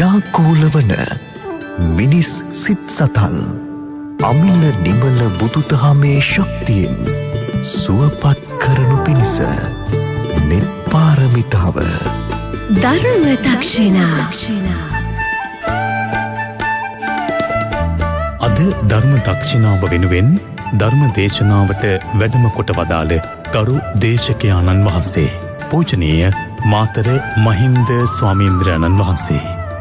ව්‍යාකූල වන මිනිස් සිත් සතන් අමිල නිමල බුදුදහමේ ශක්තියෙන් සුවපත් කරනු පිණිස මෙත් පාරමිතාව ධර්ම දක්ෂිණා අද ධර්ම දක්ෂිණාව වෙනුවෙන් ධර්ම දේශනාවට වැඩම කොට වදාළ ගරු දේශකයාණන් වහන්සේ පූජනීය මාතර මහින්ද ස්වාමීන්ද්‍රයණන් වහන්සේ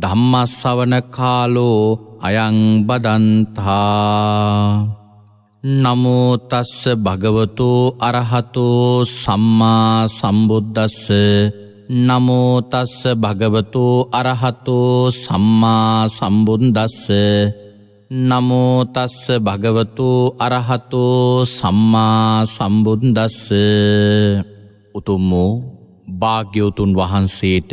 ධම්මස්සවන කාලෝ අයංබදන්තා නමෝතස්ස භගවතෝ අරහතෝ සම්මා සම්බුද්ධස්ස නමෝතස්ස භගවතෝ අරහතෝ සම්මා සම්බුන්දස්ස නමෝතස්ස භගවතෝ අරහතෝ සම්මා සම්බුන්දස්ස උතුම් වූ භාග්‍යවතුන් වහන්සේට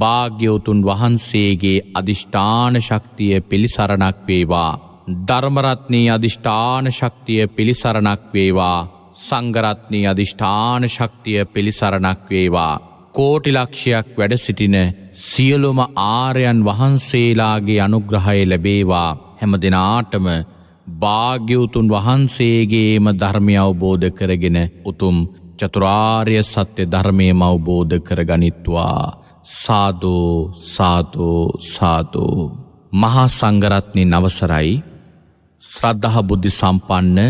භාග්‍යවතුන් වහන්සේගේ අධිෂ්ඨාන ශක්තිය පිළිසරණක් වේවා. ධර්මරත්නී අධිෂ්ඨාන ශක්තිය පිළිසරණක් වේවා. සංගරත්නී අධිෂ්ඨාන ශක්තිය පිළිසරණක් වේවා. කෝටිලක්ෂයක් වැඩසිටින සියලුම ආරයන් වහන්සේලාගේ අනුග්‍රහය ලැබේවා හැම දෙනාටම භාග්‍යවතුන් වහන්සේගේම ධර්මය අවබෝධ කරගෙන උතුම් චතුරාර්ය සත්‍ය ධර්මයම අවබෝධ කරගනිත්වා. සාදෝ සාදෝ සාදෝ මහා සංගරත්නය නවසරයි ශ්‍රද්ධහ බුද්ධි සම්පන්න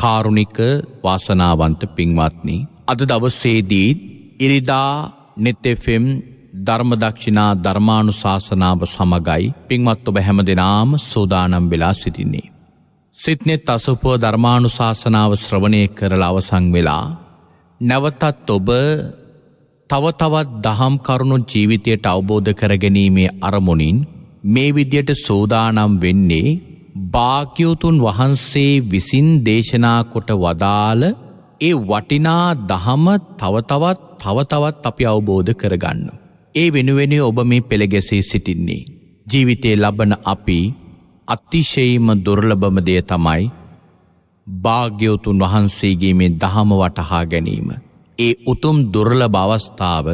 කාරුණික වාසනාවන්ත පින්වත්නි. අද දවස්සේදීත් ඉරිදා නෙතෙෆෙම් ධර්මදක්ෂිනා ධර්මාණු ශාසනාව සමගයි පින්වත් ඔබ හැම දෙනාම සෝදානම් වෙලා සිටින්නේ. සිත්නෙත් අසුපුව ධර්මාණු ශාසනාව ශ්‍රවණය කරල අවසං වෙලා නැවතත් ඔබ තව තවත් දහම් කරුණු ජීවිතයට අවබෝධ කරගැනීමේ අරමුණින් මේ විදියට සූදානම් වෙන්නේ භාග්‍යවතුන් වහන්සේ විසින් දේශනා කොට වදාළ ඒ වටිනා දහම තවතවත් තවතවත් අපි අවබෝධ කරගන්න. ඒ වෙනුවෙන ඔබ මේ පෙළගෙසී සිටින්නේ. ජීවිතය ලබන අපි අතිශයීම දුර්ලභම දෙය තමයි භාග්‍යවතුන් වහන්සේගේ මේ දහම වටහා ගැනීම. ඒ උතුම් දුර්ලභ අවස්ථාව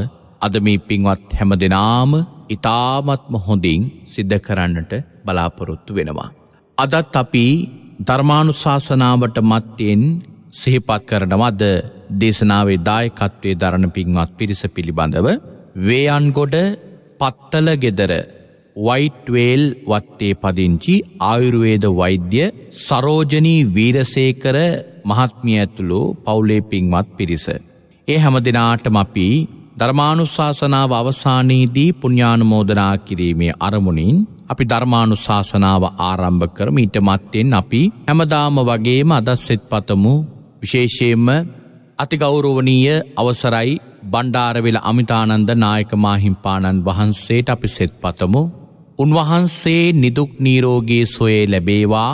අද මේ පින්වත් හැම දෙනාම ඉතාමත්ම හොඳින් සිද්ධ කරන්නට බලාපොරොත්තු වෙනවා. අදත් අපි ධර්මානුශාසනාවට මත්තයෙන් සිහිපත් කරනවද දේශනාවේ දායකත්වය දරණ පින්වත් පිරිස පිළිබඳව වේයන්ගොඩ පත්තල ගෙදර වයිට්වේල් වත්තේ පදිංචි ආයුරුවේද වෛද්‍ය සරෝජනී වීරසේකර මහත්මිය ඇතුළු පවුලේ පින්වත් පිරිස. ඒ හැම දෙනාටම අපි ධර්මානුශාසනාව අවසානයේදී පුඤ්ඥානුමෝදනා කිරීමේ අරමුණින් අපි ධර්මානුශාසනාව ආරම්භ කරම ඊට මත්තෙන් අපි හැමදාම වගේම අදස්සෙත් පතමු විශේෂයෙන්ම අතිගෞරෝවනීය අවසරයි බණ්ඩාරවෙල අමිතානන්ද නායක මාහිම්පාණන් වහන්සේට අපි සෙත් පතමු. උන්වහන්සේ නිදුක් නීරෝගේ සොයේ ලැබේවා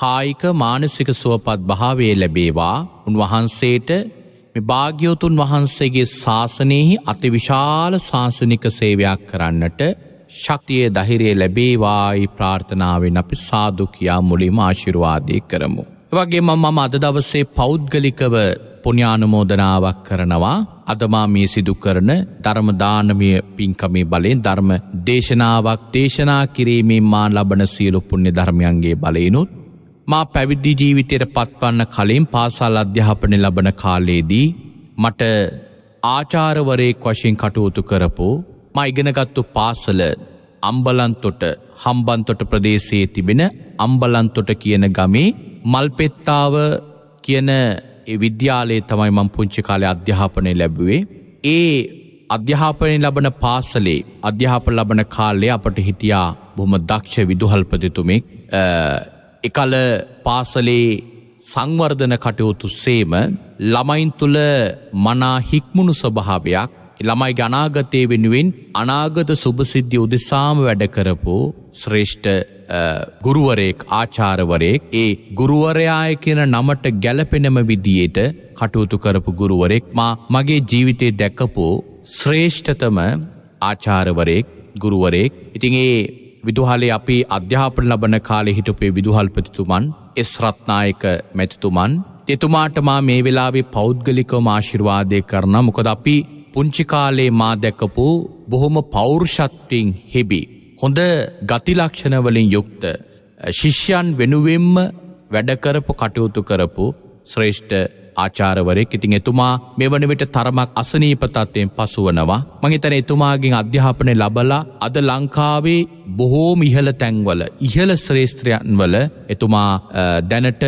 කායික මානසික සුවපත් භාවේ ලැබේවා උන්වහන්සේට භාග්‍යෝතුන් වහන්සේගේ ශාසනයෙහි අතිවිශාල ශාසනික සේවයක් කරන්නට ශක්තිය දහිරේ ලැබේවායි ප්‍රාර්ථනාවෙන් අපි සාදුකයා මුලිම ආශිරවාදී කරමු. වගේම මම අද දවසේ පෞද්ගලිකව පුුණ්‍යානුමෝදනාවක් කරනවා අදමා මේ සිදු කරන ධර්මදානමය පින්කමේ බලෙන් ධර්ම දේශනාවක් දේශනා කිරීමේ මා ලබන සියලු පුුණ්‍ය ධර්මයන්ගේ බලයනුත් මා පැවිද්දි ජීවිතයට පත්වන්න කලින් පාසල් අධ්‍යාපනය ලබන කාලයේදී මට ආචාරවරයෙක් වශයෙන් කටයුතු කරපු මා ඉගෙනගත්තු පාසල අම්බලන්තොට හම්බන්තොට ප්‍රදේශයේ තිබෙන අම්බලන්තොට කියන ගමේ මල්පෙත්තාව කියන විද්‍යාලයේ තමයි මං පුංචි කාලේ අධ්‍යාපනය ලැබුවේ. ඒ අධ්‍යාපනය ලබන පාසලේ අධ්‍යාපන ලබන කාලේ අපට හිටියා බොහොම දක්ෂ විදුහල්පතිතුමෙක් එකල පාසලේ සංවර්ධන කටයුතු සේම ළමයින් තුළ මනා හික්මුණු ස්වභාවයක් ළමයි ගනාගතය වෙනුවෙන් අනාගත සුභසිද්ධිය උදෙසාම වැඩකරපු ශ්‍රේෂ්ඨ ගුරුවරයෙක් ආචාරවරයෙක් ඒ ගුරුවරයාය කියන නමට ගැලපෙනම විදියට කටයුතු කරපු ගුරුවරෙක් මා මගේ ජීවිතේ දැකපු ශ්‍රේෂ්ඨතම ආචාරවරයෙක් ගුරුවරයෙක් ඉතින් ඒ විදුහලේ අපි අධ්‍යාපන ලබන කාලෙ හිටපේ විදුහල්පතිතුමන් එස් රත්නායක මැතිතුමන් එතුමාට මා මේ වෙලාවේ පෞද්ගලිකව මාශිර්වාදය කරන මොකද අපි පුංචිකාලේ මා දැකපු බොහොම පෞරුෂත්වයෙන් හෙබි. හොඳ ගතිලක්ෂණවලින් යුක්ත ශිෂ්‍යන් වෙනුවෙන්ම වැඩකරපු කටයුතු කරපු ශ්‍රේෂ්ඨ ආචාරවරෙක් ඉතින් එතුමා මෙවන විට තරමක් අසනීපතත්වයෙන් පසුවනවා මහිතන එතුමාගෙන් අධ්‍යාපනය ලබලා අද ලංකාවේ බොහෝම ඉහළ තැන්වල ඉහළ ශ්‍රේෂත්‍රයන් වල එතුමා දැනට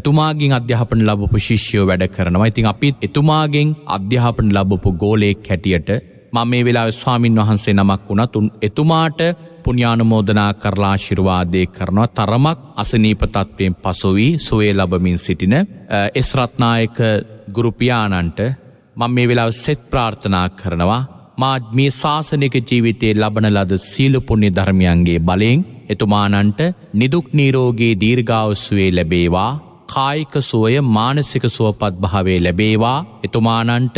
එතුමාගින් අධ්‍යාපන ලබපු ශිෂ්‍යෝ වැඩ කරනවා ඉතින් අපිත් එතුමාගෙන් අධ්‍යාපන ලබපු ගෝලයෙක් හැටියට මම මේ වෙලා ස්වාමින් වහන්සේ නමක් වුණත් එතුමාට පුුණ්‍යානුමෝදනා කරලා ශිරවාදය කරනවා තරමක් අසනීපතත්වයෙන් පසුවී සුවේ ලබමින් සිටින එස්රත්නායක ගුරුපියාණන්ට මං මේ වෙලාව සෙත් ප්‍රාර්ථනා කරනවා මාත් මේ ශාසනික ජීවිතයේ ලබන ලද සීලපුුණ්‍ය ධර්මියන්ගේ බලයෙන් එතුමානන්ට නිදුක් නීරෝගේ දීර්ගාවස්වේ ලැබේවා කායික සුවය මානසික සුවපත් භාවේ ලැබේවා එතුමානන්ට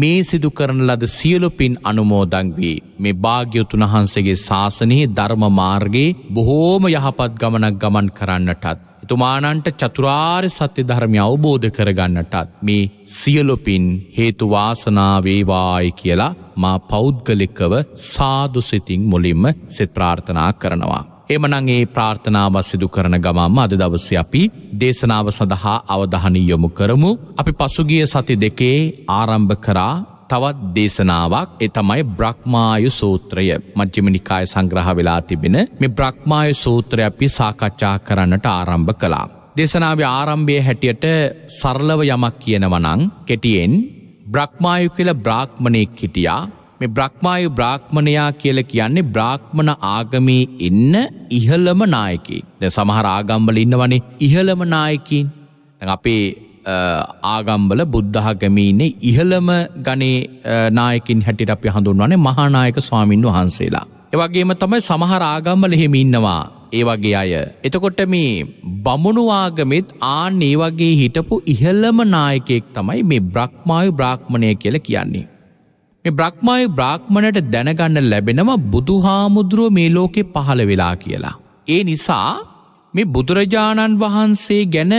මේ සිදු කරන ලද සියලු පින් අනුමෝදන් වී මේ භාග්‍යවතුන් වහන්සේගේ ශාසනයේ ධර්ම මාර්ගයේ බොහෝම යහපත් ගමනක් ගමන් කරන්නටත් එතුමානන්ට චතුරාර් සත්‍ය ධර්මය අවබෝධ කරගන්නටත් මේ සියලොපින් හේතු වාසනාවේවායි කියලා මා පෞද්ගලිකව සාදුසිතින් මුලින්ම සෙත් ප්‍රාර්ථනා කරනවා. එමනගේ ප්‍රාර්ථනාව සිදු කරන ගමම අද දවස අපි දේශනාව සඳහා අවධහනි යොමු කරමු. අපි පසුගිය සති දෙකේ ආරම්භ කරා තවත් දේශනාවක් එතමයි බ්‍රහ්මායු සූත්‍රය මජ්්‍යමිනිකාය සංග්‍රහ වෙලා තිබෙන මේ බ්‍රහ්මායු සූත්‍රය අපි සාකච්ඡා කරන්නට ආරම්භ කලා. දේශනාව ආරම්භය හැටියට සරලව යමක් කියනවනං කෙටියෙන් බ්‍රහ්මායු කියල බ්‍රාක්්මණයෙක් හිටියා මේ බ්‍රහ්මායු බ්‍රාහ්මණයා කියලා කියන්නේ බ්‍රාහ්මණ ආගමේ ඉන්න ඉහළම නායකයෙක්. දැන් සමහර ආගම්වල ඉන්නවනේ ඉහළම නායකයින්. දැන් අපේ ආගම්වල බුද්ධ ආගමේ ඉන්නේ ඉහළම ගණේ නායකින් හැටියට අපි හඳුන්වන්නේ මහා නායක ස්වාමින් වහන්සේලා. ඒ වගේම තමයි සමහර ආගම්වල එහෙම ඉන්නවා ඒ වගේ අය. එතකොට මේ බමුණුවාගමෙත් ආන් ඒ වගේ හිටපු ඉහළම නායකයෙක් තමයි මේ බ්‍රහ්මායු බ්‍රාහ්මණය කියලා කියන්නේ. මේ බ්‍රහ්මයු බ්‍රාහ්මණයට දැනගන්න ලැබෙනවා බුදුහාමුදුරුව මේ ලෝකෙ පහළ වෙලා කියලා. ඒ නිසා මේ බුදුරජාණන් වහන්සේ ගැන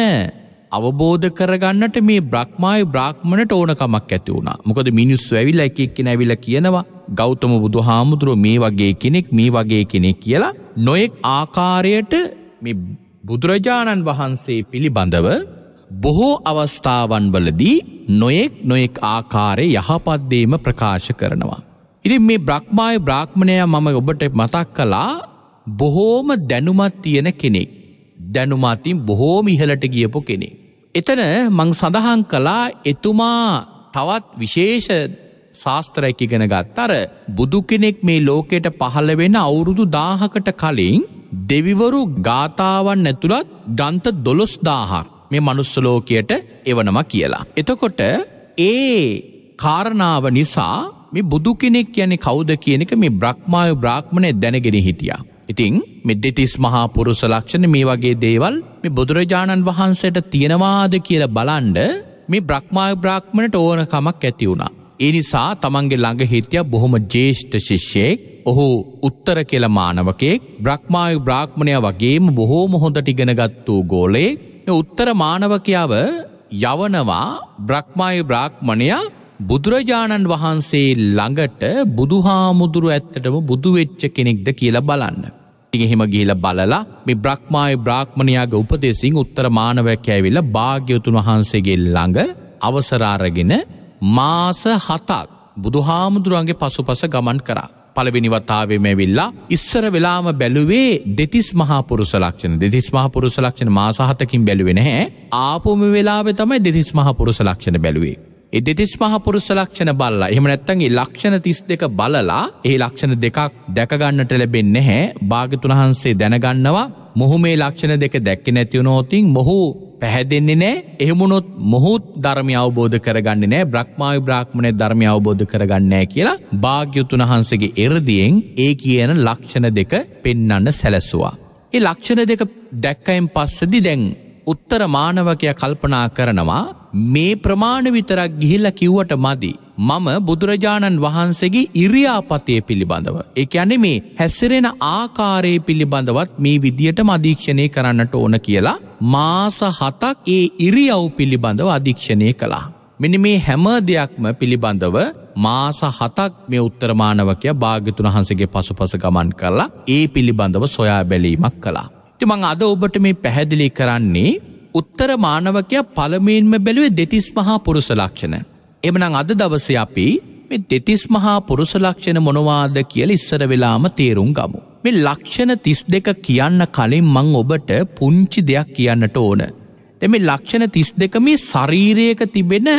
අවබෝධ කරගන්නට මේ බ්‍රහ්මාය බ්‍රාහ්මණට ඕනකමක් ඇති වුණා. මොකද මිනිස්සු ඇවිල්ලා එක එක්කෙනා ඇවිල්ලා කියනවා ගෞතම බුදුහාමුදුරුව මේ වගේ කෙනෙක් මේ වගේ කෙනෙක් කියලා නොඑක් ආකාරයට මේ බුදුරජාණන් වහන්සේ පිළිබඳව බොහෝ අවස්ථාවන්වලදී නොයෙක් නොයෙක් ආකාරය යහපත්දේම ප්‍රකාශ කරනවා. ඉතින් මේ බ්‍රහ්මාය බ්‍රාහ්මණය මම ඔබට මතක් කලා බොහෝම දැනුමත් තියෙන කෙනෙක්. දැනුමතින් බොහෝම ඉහලට ගියපු කෙනෙක්. එතන මං සඳහන් කලා එතුමා තවත් විශේෂ ශාස්ත්‍රයක ඉගෙන ගත් අර බුදු කෙනෙක් මේ ලෝකෙට පහළ වෙන අවුරුදු දාහකට කලින් දෙවිවරු ගාථාවන් ඇතුළත් ගන්ත දොළොස් දාහක් මේ මනුස්සලෝකයට එවනම කියලා. එතකොට ඒ කාරණාව නිසා මේ බුදු කෙනෙක් යැනෙ කෞද කියන එක මේ බ්‍රහ්මායු බ්‍රාහ්මණය දැනගෙන හිටියා. ඉතිං මෙ දෙතිස් මහා පුරුස ලක්ෂණ මේ වගේ දේවල් මේ බුදුරජාණන් වහන්සේට තියෙනවාද කියල බලන්ඩ මේ බ්‍රහ්මාය බ්‍රාහ්මණට ඕන කමක් ඇති වුණා. ඒ නිසා තමන්ගේ ළඟ හිටිය බොහොම ජේෂ්ඨ ශිෂ්‍යයෙක් ඔහු උත්තර කෙල මානවකෙක් බ්‍රහ්මායු බ්‍රාහ්මණය වගේම බොහෝම හොඳට ඉගෙනගත් වූ ගෝලයෙක් උත්තර මානවකයාව යවනවා බ්‍රහ්මයි බ්‍රාහ්මණයා බුදුරජාණන් වහන්සේ ළඟට බුදුහාමුදුරු ඇත්තටම බුදුවෙච්ච කෙනෙක්ද කියලා බලන්න. එහෙම ගිහිල බලලා මේ බ්‍රහ්මාය බ්‍රාහ්මණයාගේ උපදෙසින් උත්තර මානවයක් ඇවිල්ලා භාග්‍යවතුන් වහන්සේගේ ළඟ අවසර අරගෙන මාස 7ක් බුදුහාමුදුරන්ගේ පසුපස ගමන් කරා. පළවෙනිවතාවම ඇවිල්ලා ඉස්සර වෙලාම බැලුවේ දෙතිස් මහාපුරුස ලක්ෂණ දෙතිස් මහපුරුස ලක්ෂණ මාසාහතකින් බැලුවෙන හැ ආපොම වෙලාවෙ තමයි දෙතිස් මහපුරුස ලක්ෂණ බැලුවේ. එ දෙතිස් මහපුරුස ලක්ෂණ බල්ලා එහම නැත්තන්ගේ ලක්ෂණ තිස් දෙක බලලා ඒ ලක්ෂණ දෙකක් දැකගන්නට ලැබෙන්න හැ භාගතුන් වහන්සේ දැනගන්නවා මොහු මේ ලක්ෂණ දෙක දැක්ක නැතිවුණෝතින් මොහු පැහැදෙන්නේ නෑ එහෙමුණොත් මොහොත් ධර්මය අවබෝධ කරගන්නේ නෑ බ්‍රහ්මාවි බ්‍රාහ්මණය ධර්මය අවබෝධ කරගන්නේ කියලා භාග්‍යතුන් වහන්සේගේ එරදියෙන් ඒ කියන ලක්ෂණ දෙක පෙන්වන්න සැලැස්සුවා. ඒ ලක්ෂණ දෙක දැක්කයින් පස්සේදී දැන් උත්තර මානවකයා කල්පනා කරනවා මේ ප්‍රමාණ විතරක් ගිහිල්ලා කිව්වට මදි මම බුදුරජාණන් වහන්සේගේ ඉරියාපතය පිළිබඳව. එක ඇන මේ හැසිරෙන ආකාරය පිළිබඳවත් මේ විදියට මධීක්ෂණය කරන්නට ඕන කියලා මාස හතක් ඒ ඉරියව් පිළිබඳව අධීක්ෂණය කළා. මෙනි මේ හැම දෙයක්ම පිළිබඳව මාස හතක් මේ උත්තරමානවකය භාග්‍යතුන් වහන්සගේ පසුපස ගමන් කරලා ඒ පිළිබඳව සොයා බැලීමක් කලා. තිමං අද ඔබට මේ පැහැදිලි කරන්නේ උත්තර මානවකය පළමෙන්ම බැලුවේ දෙතිස් මහා පුරුස ලක්ෂණ. එමනං අද දවස අපි මේ දෙතිස් මහා පුරුස ලක්ෂණ මොනවාද කියල ඉස්සර වෙලාම තේරුම් ගමු. මේ ලක්ෂණ තිස් දෙක කියන්න කලින් මං ඔබට පුංචි දෙයක් කියන්නට ඕන. දෙම ලක්ෂණ තිස් දෙක මේ ශරීරයක තිබෙන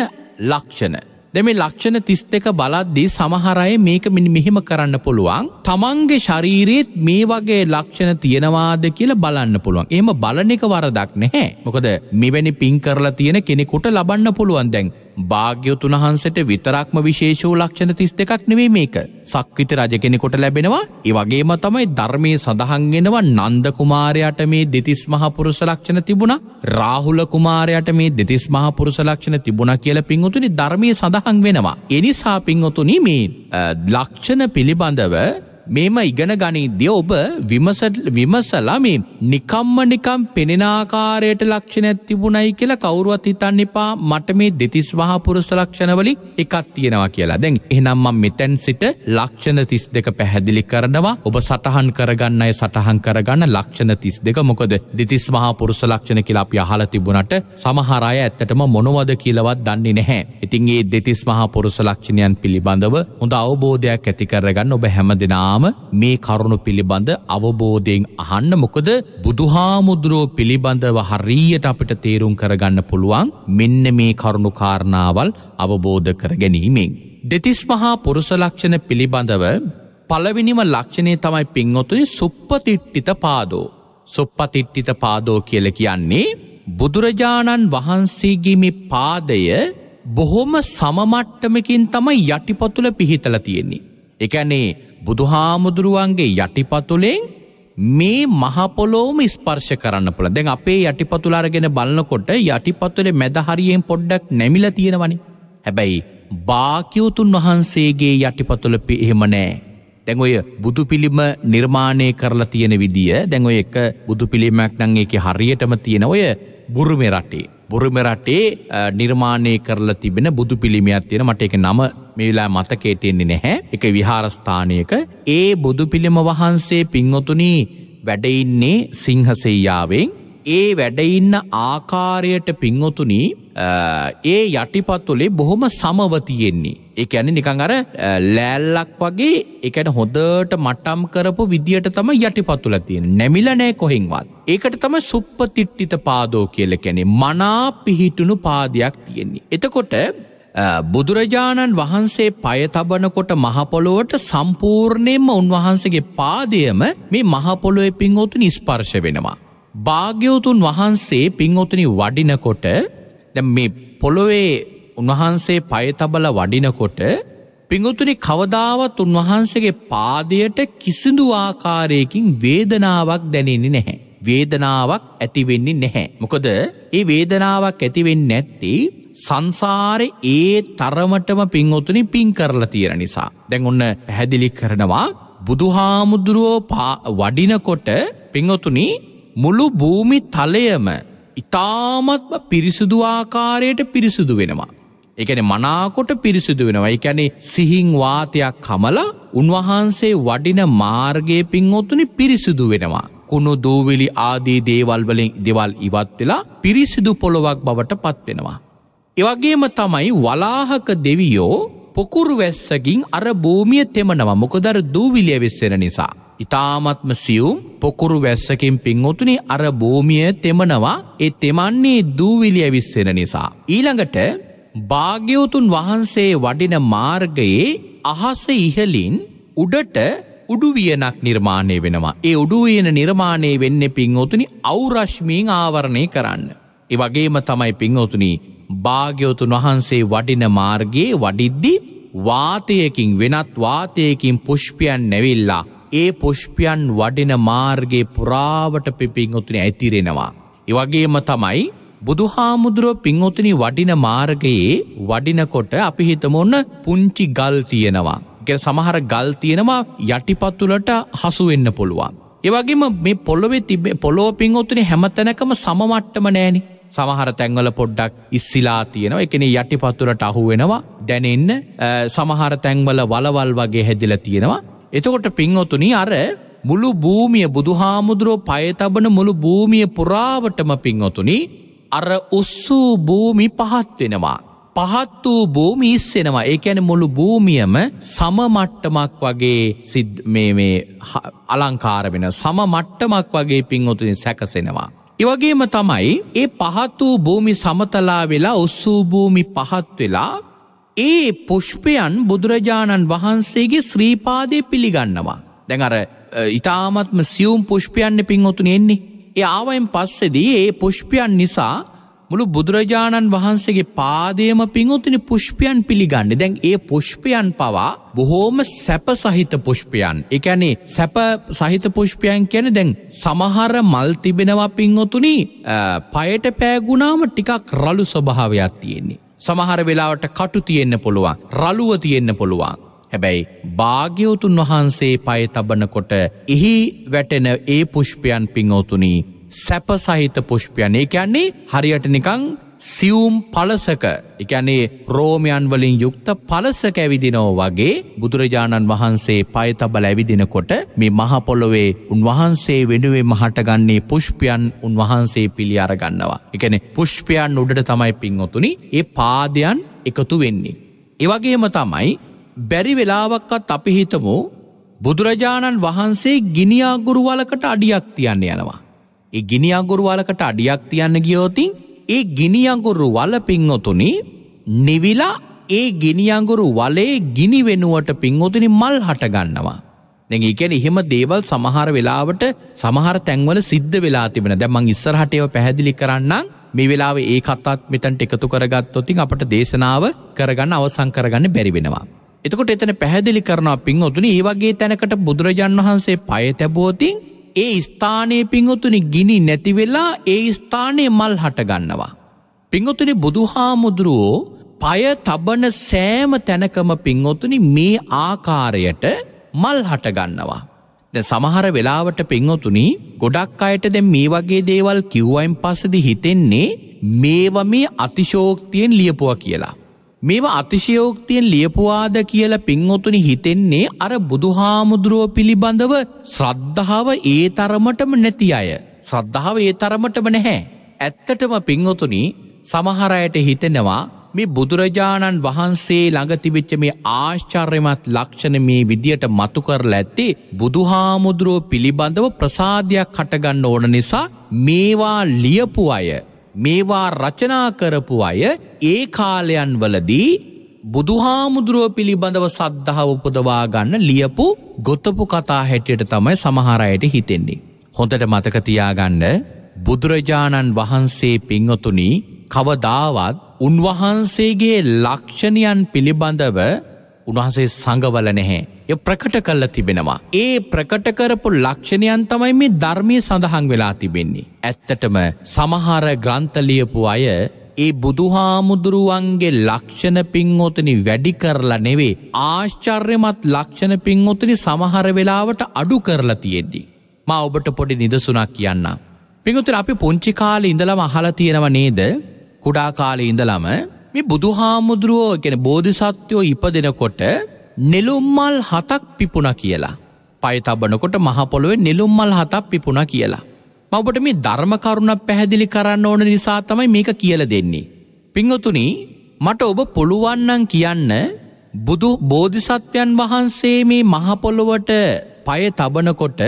ලක්ෂණ. දෙම ලක්ෂණ තිස් දෙක බලද්දී සමහරය මේක මින් මෙහෙම කරන්න පුළුවන් තමන්ගේ ශරීරයේත් මේ වගේ ලක්ෂණ තියෙනවාද කියලා බලන්න පුළුවන් ඒම බලන එක වරදක් නැහැ මොකද මෙවැනි පින් කරලා තියෙන කෙනෙකුට ලබන්න පුළුවන් දැන් භාග්‍යවතුන් වහන්සට විතරක්ම විශේෂෝ ලක්ෂණ තිස් දෙකක් නෙවේ මේක සක්විත රජ කෙනෙකොට ලැබෙනවා ඒවගේම තමයි ධර්මය සඳහන්ගෙනවා නන්ද කුමාරයට මේ දෙතිස් මහපුරුස ලක්ෂණ තිබුණ රාහුල කුමාරයට මේ දෙතිස් මහපුරුස ලක්ෂණ තිබුණ කියල පින්වතුනි ධර්මය සඳහන් වෙනවා එනිසා පින්වතුනි මේ ලක්ෂණ පිළිබඳව මේම ඉගෙන ගනිද්‍ය ඔබ විමසලා මේ නිකම්ම නිකම් පෙනෙනාකාරයට ලක්ෂණ තිබුණයි කියලා කවුරුවත් හිතන්න එපා මට මේ දෙතිස් වහා පුරුෂ ලක්ෂණවලින් එකක් තියෙනවා කියලා. දැන් එහෙනම් මම මෙතෙන් සිට ලක්ෂණ 32 පැහැදිලි කරනවා. ඔබ සටහන් කරගන්න අය සටහන් කරගන්න ලක්ෂණ 32 මොකද දෙතිස් වහා පුරුෂ ලක්ෂණ කියලා අපි අහලා තිබුණට සමහර අය ඇත්තටම මොනවද කියලාවත් දන්නේ නැහැ. ඉතින් මේ දෙතිස් වහා පුරුෂ ලක්ෂණයන් පිළිබඳව හොඳ අවබෝධයක් ඇති කරගන්න ඔබ හැම දිනම මම මේ කරුණු පිළිබඳ අවබෝධයෙන් අහන්න මොකද බුදුහාමුදුරුව පිළිබඳව හරියට අපිට තේරුම් කරගන්න පුළුවන් මෙන්න මේ කරුණු කාරණාවල් අවබෝධ කර ගැනීමෙන්. දෙතිස් මහා පුරුෂ ලක්ෂණ පිළිබඳව පළවිනිම ලක්ෂණය තමයි පින්වතුනි සුප්පතිට්ටිත පාදෝ. සුප්පතිට්ටිත පාදෝ කියල කියන්නේ බුදුරජාණන් වහන්සේගේ මේ පාදය බොහොම සමමට්ටමකින් තමයි යටිපතුල පිහිතල තියෙන්නේ. එකනේ බුදුහාමුදුරුවන්ගේ යටිපතුලෙන් මේ මහපොලෝම ස්පර්ශ කරන්න පුළ දැන් අපේ යටිපතුලාරගෙන බලන්නකොට යටිපතුලේ මැදහරියෙන් පොඩ්ඩක් නැමිල තියෙනවනි. හැබැයි භාකියවතුන් වහන්සේගේ යටිපතුල එහෙම නෑ. දැන් ඔය බුදු පිළිම නිර්මාණය කරලා තියෙන විදිය දැන් ඔය එක බුදු පිළිමයක් නම් ඒකේ හරියටම තියෙන ඔය බුරුමේ රටේ බොරුම රටේ නිර්මාණය කරලා තිබෙන බුදු පිළිමයක් තියෙන මට ඒක නම මේ වෙලාවේ මතකයට එන්නේ නැහැ. ඒක විහාරස්ථානයක ඒ බුදු පිළිම වහන්සේ පින්වතුනි වැඩ ඉන්නේ සිංහසෙයියාවෙන් ඒ වැඩ ඉන්න ආකාරයට පින්වතුනි ඒ යටිපත්තුලේ බොහොම සමවතියෙන්නේ. එක ඇන නිකං අර ලෑල්ලක් වගේ එකට හොදට මටම් කරපු විදිහට තම යටිපත්තුල තියෙන නැමිලනෑ කොහෙන්වත්. ඒකට තම සුප්පතිට්ටිත පාදෝ කියල කැනෙ මනා පිහිටුණු පාදයක් තියෙන්නේ. එතකොට බුදුරජාණන් වහන්සේ පයතබනකොට මහපොළොවට සම්පූර්ණයෙන්ම උන්වහන්සගේ පාදයම මේ මහපොළොව පින්වතුනි ස්පර්ශ වෙනවා. භාග්‍යවතුන් වහන්සේ පින්වතුනි වඩිනකොට දැ මේ පොළොවේ උන්වහන්සේ පයතබල වඩිනකොට පිඟුතුනි කවදාවත් උන්වහන්සගේ පාදයට කිසිදු ආකාරයකින් වේදනාවක් දැනෙන්නේ නැහැ. වේදනාවක් ඇතිවෙන්නේ නැහැ. මොකද ඒ වේදනාවක් ඇතිවෙන්න නැත්ති සංසාරෙ ඒ තරමටම පින්ඔතුනි පින් කරලා තියෙන නිසා. දැන් ඔන්න පැහැදිලි කරනවා බුදුහාමුදුරුවෝ වඩිනකොට පින්ඔතුනි මුළු භූමි තලයම ඉතාමත්ම පිරිසුදු ආකාරයට පිරිසුදු වෙනවා. එකන මනාකොට පිරිසුදු වෙනවා එකැනේ සිහිං වාතයක් කමලා උන්වහන්සේ වඩින මාර්ගය පින්ඔත්තුනි පිරිසිුදු වෙනවා. කුණු දූවිලි ආදී දේවල්වලින් දෙවල් ඉවත් වෙලා පිරිසිදු පොළොවක් බවට පත්වෙනවා. එවගේම තමයි වලාහක දෙවියෝ පොකුරු වැස්සකින් අර භූමිය තෙමනවා මොකදර දූවිලිය වෙස්සෙන නිසා. ඉතාමත්ම සියුම් පොකුරු වැස්සකින් පින්වතුනි අර භූමිය තෙමනවා ඒ තෙමන්නේ දූවිලි ඇවිස්සෙන නිසා. ඊළඟට භාග්‍යවතුන් වහන්සේ වඩින මාර්ගයේ අහස ඉහලින් උඩට උඩුවියනක් නිර්මාණය වෙනවා. ඒ උඩුවියන නිර්මාණය වෙන්න පින්වතුනි අවුරශ්මීන් ආවරණය කරන්න. ඒ වගේම තමයි පින්වතුනි භාග්‍යවතුන් වහන්සේ වඩින මාර්ගයේ වඩිද්දි වාතයකින් වෙනත් වාතයකින් පුෂ්පයන් නැවිල්ලා ඒ පුෂ්පියන් වඩෙන මාර්ගේ පුරාවට පිපිංහොතුන ඇතිරෙනවා. වගේම තමයි බුදු හාමුදුරුව පින්ඔතුනි වඩින මාර්ගයේ වඩිනකොට අපි හිතමොන්න පුංචි ගල් තියෙනවා. ගැ සමහර ගල් තියෙනවා යටිපත්තුලට හසුවෙන්න පුළුවන්. ඒවගේම මේ පොළොවෙ තිබ පොලෝ පින්ඔතුනි හැමතැනකම සමමට්ටම නෑනි සමහර තැංවල පොඩ්ඩක් ඉස්සිලා තියෙනවා එකන යටිපත්තුලට අහුවෙනවා දැනෙන්න සමහර තැංවල වලවල් වගේ හැදිල තියෙනවා එතකොට පින්වොතුනි අර මුළු භූමිය බුදුහාමුදුරුවෝ පයතබන මුළු භූමිය පුරාවටම පින්වොතුනි අර උස්සූ භූමි පහත් වෙනවා. පහත් වූ භූමි ඉස්සෙනවා ඒ ඇන මුළු භූමියම සමමට්ටමක් වගේ මේ අලංකාර වෙන සම මට්ටමක් වගේ පින්වොතුනි සැකසෙනවා. ඉවගේම තමයි ඒ පහත් වූ භූමි සමතලා වෙලා උස්සූ භූමි පහත් වෙලා ඒ පුෂ්පයන් බුදුරජාණන් වහන්සේගේ ශ්‍රීපාදය පිළිගන්නවා. දැන් අර ඉතාමත්ම සියුම් පුෂ්පයන්න පින්වතුන එන්නේ. ඒ ආවයින් පස්සෙදී ඒ පුෂ්පයන් නිසා මුළු බුදුරජාණන් වහන්සේගේ පාදයම පින්වතුනි පුෂ්පයන් පිළිගන්න. දැන් ඒ පුෂ්පයන් පවා බොහෝම සැප සහිත පුෂ්පයන්. එකැනේ සැප සහිත පුෂ්පයන් කියන දැන් සමහර මල් තිබෙනවා පින්වතුනි පයට පෑගුණාම ටිකක් රලු ස්වභාවයක් තියෙන්නේ. සමහර වෙලාවට කටු තියෙන්න්න පුළුවන් රළුව තියෙන්න්න පුළුවන්. හැබැයි භාග්‍යවතුන් වහන්සේ පය තබනකොට එහි වැටෙන ඒ පුෂ්පයන් පිංෝතුනී සැප සහිත පුෂ්පයන් ඒ කියන්නේ හරියට නිකං සියුම් පලසක එකනේ රෝමයන් වලින් යුක්ත පලසක ඇවිදිනෝ වගේ බුදුරජාණන් වහන්සේ පයතබල ඇවිදිනකොට මේ මහපොළොවේ උන්වහන්සේ වෙනුවේ මහටගන්නේ පුෂ්පයන් උන්වහන්සේ පිළි අරගන්නවා. එකන පුෂ්පයන් උඩට තමයි පින්ඔතුනි ඒ පාදයන් එකතු වෙන්නේ. එවගේම තමයි බැරි වෙලාවක්කත් අපිහිතමු බුදුරජාණන් වහන්සේ ගිනිියාගුරුවලකට අඩියක් තියන්න යනවා. ඒ ගිනිියාගුරුවලකට අඩියක් තියන්න ගියෝතින් ඒ ගිනියංගුරු වල පිංහොතුනි නිවිලා ඒ ගිනියංගුරු වලේ ගිනි වෙනුවට පිංහොතුනි මල් හටගන්නවා. දැන් ඒ කියන්නේ එහෙම දේවල් සමහර වෙලාවට සමහර තැන්වල සිද්ධ වෙලා තිබෙන. දැන් මං ඉස්සරහට ඒව පැහැදිලි කරන්නම්. මේ වෙලාවේ ඒ කතාත් මෙතනට එකතු කරගත්තොත් අපට දේශනාව කරගන්න අවසන් කරගන්න බැරි වෙනවා. එතකොට එතන පැහැදිලි කරනවා පිංහොතුනි, මේ වගේ තැනකට බුදුරජාන් වහන්සේ පය තැබුවොතින් ඒ ස්ථානයේ පිංහොතුනි ගිනි නැතිවෙලා ඒ ස්ථානය මල් හටගන්නවා. පිංහොතුනි බුදුහාමුදුරුවෝ පය තබන සෑම තැනකම පිංහොතුනි මේ ආකාරයට මල් හටගන්නවා. ද සමහර වෙලාවට පිංහොතුනි ගොඩක් අයට දැ මේ වගේ දේවල් කිව්වයින් පසදි හිතෙන්නේ මේව මේ අතිශෝක්තියෙන් ලියපුවා කියලා. මේවා අතිශයෝක්තියෙන් ලියපුවාද කියල පින්වතුනි හිතෙන්නේ අර බුදුහාමුදුරුව පිළිබඳව ශ්‍රද්ධාව ඒ තරමටම නැති අය. ශ්‍රද්ධාව ඒ තරමටම නැහැ. ඇත්තටම පින්වතුනි සමහරයට හිතෙනවා මේ බුදුරජාණන් වහන්සේ ළඟතිවිච්ච මේ ආශ්චර්යමත් ලක්ෂණ මේ විදියට මතු කරල ඇත්තේ බුදුහාමුදුරුව පිළිබඳව ප්‍රසාධයක් කටගන්න ඕන නිසා මේවා ලියපු අය. මේවා රචනා කරපු අය ඒ කාලයන් වලදී බුදුහාමුදුරුව පිළිබඳව සද්ධාව උපදවා ගන්න ලියපු ගොතපු කතා හැටියට තමයි සමහරයට හිතෙන්නේ. හොඳට මතක තියාගන්න බුදුරජාණන් වහන්සේ පිංහතුනි කවදාවත් උන්වහන්සේගේ ලක්ෂණයන් පිළිබඳව උන්වහන්සේ සඟවල නැහැ. ප්‍රකට කල්ල තිබෙනවා. ඒ ප්‍රකට කරපු ලක්ෂණයන් තමයි මේ ධර්මය සඳහන් වෙලා තිබෙන්නේ. ඇත්තටම සමහර ග්‍රන්ථලියපු අය ඒ බුදුහාමුදුරුවන්ගේ ලක්ෂණ පින්වතුනි වැඩි කරලා නෙවේ ආශ්චර්යමත් ලක්ෂණ පින්වතුනි සමහර වෙලාවට අඩු කරලා තියෙද්දි. මා ඔබට පොඩි නිදසුනක් කියන්න. පින්වතුනි අපි පුංචි කාලේ ඉඳලම අහලා තියෙනව නේද? කුඩා කාලේ ඉඳලම මේ බුදුහාමුදුරුවෝ කියන බෝධිසත්වෝ ඉපදෙනකොට නෙළුම්මල් හතක් පිපුණ කියලා. පයතබනකොට මහපොළොවේ නෙළුම්මල් හතක් පිපුණ කියලා. මඔබට මේ ධර්මකරුණ පැහැදිලි කරන්න ඕන නිසා තමයි මේක කියල දෙන්නේ. පිංහතුනි මට ඔබ පුළුවන්නන් කියන්න බුදු බෝධිසත්වයන් වහන්සේ මේ මහපොළොවට පය තබනකොට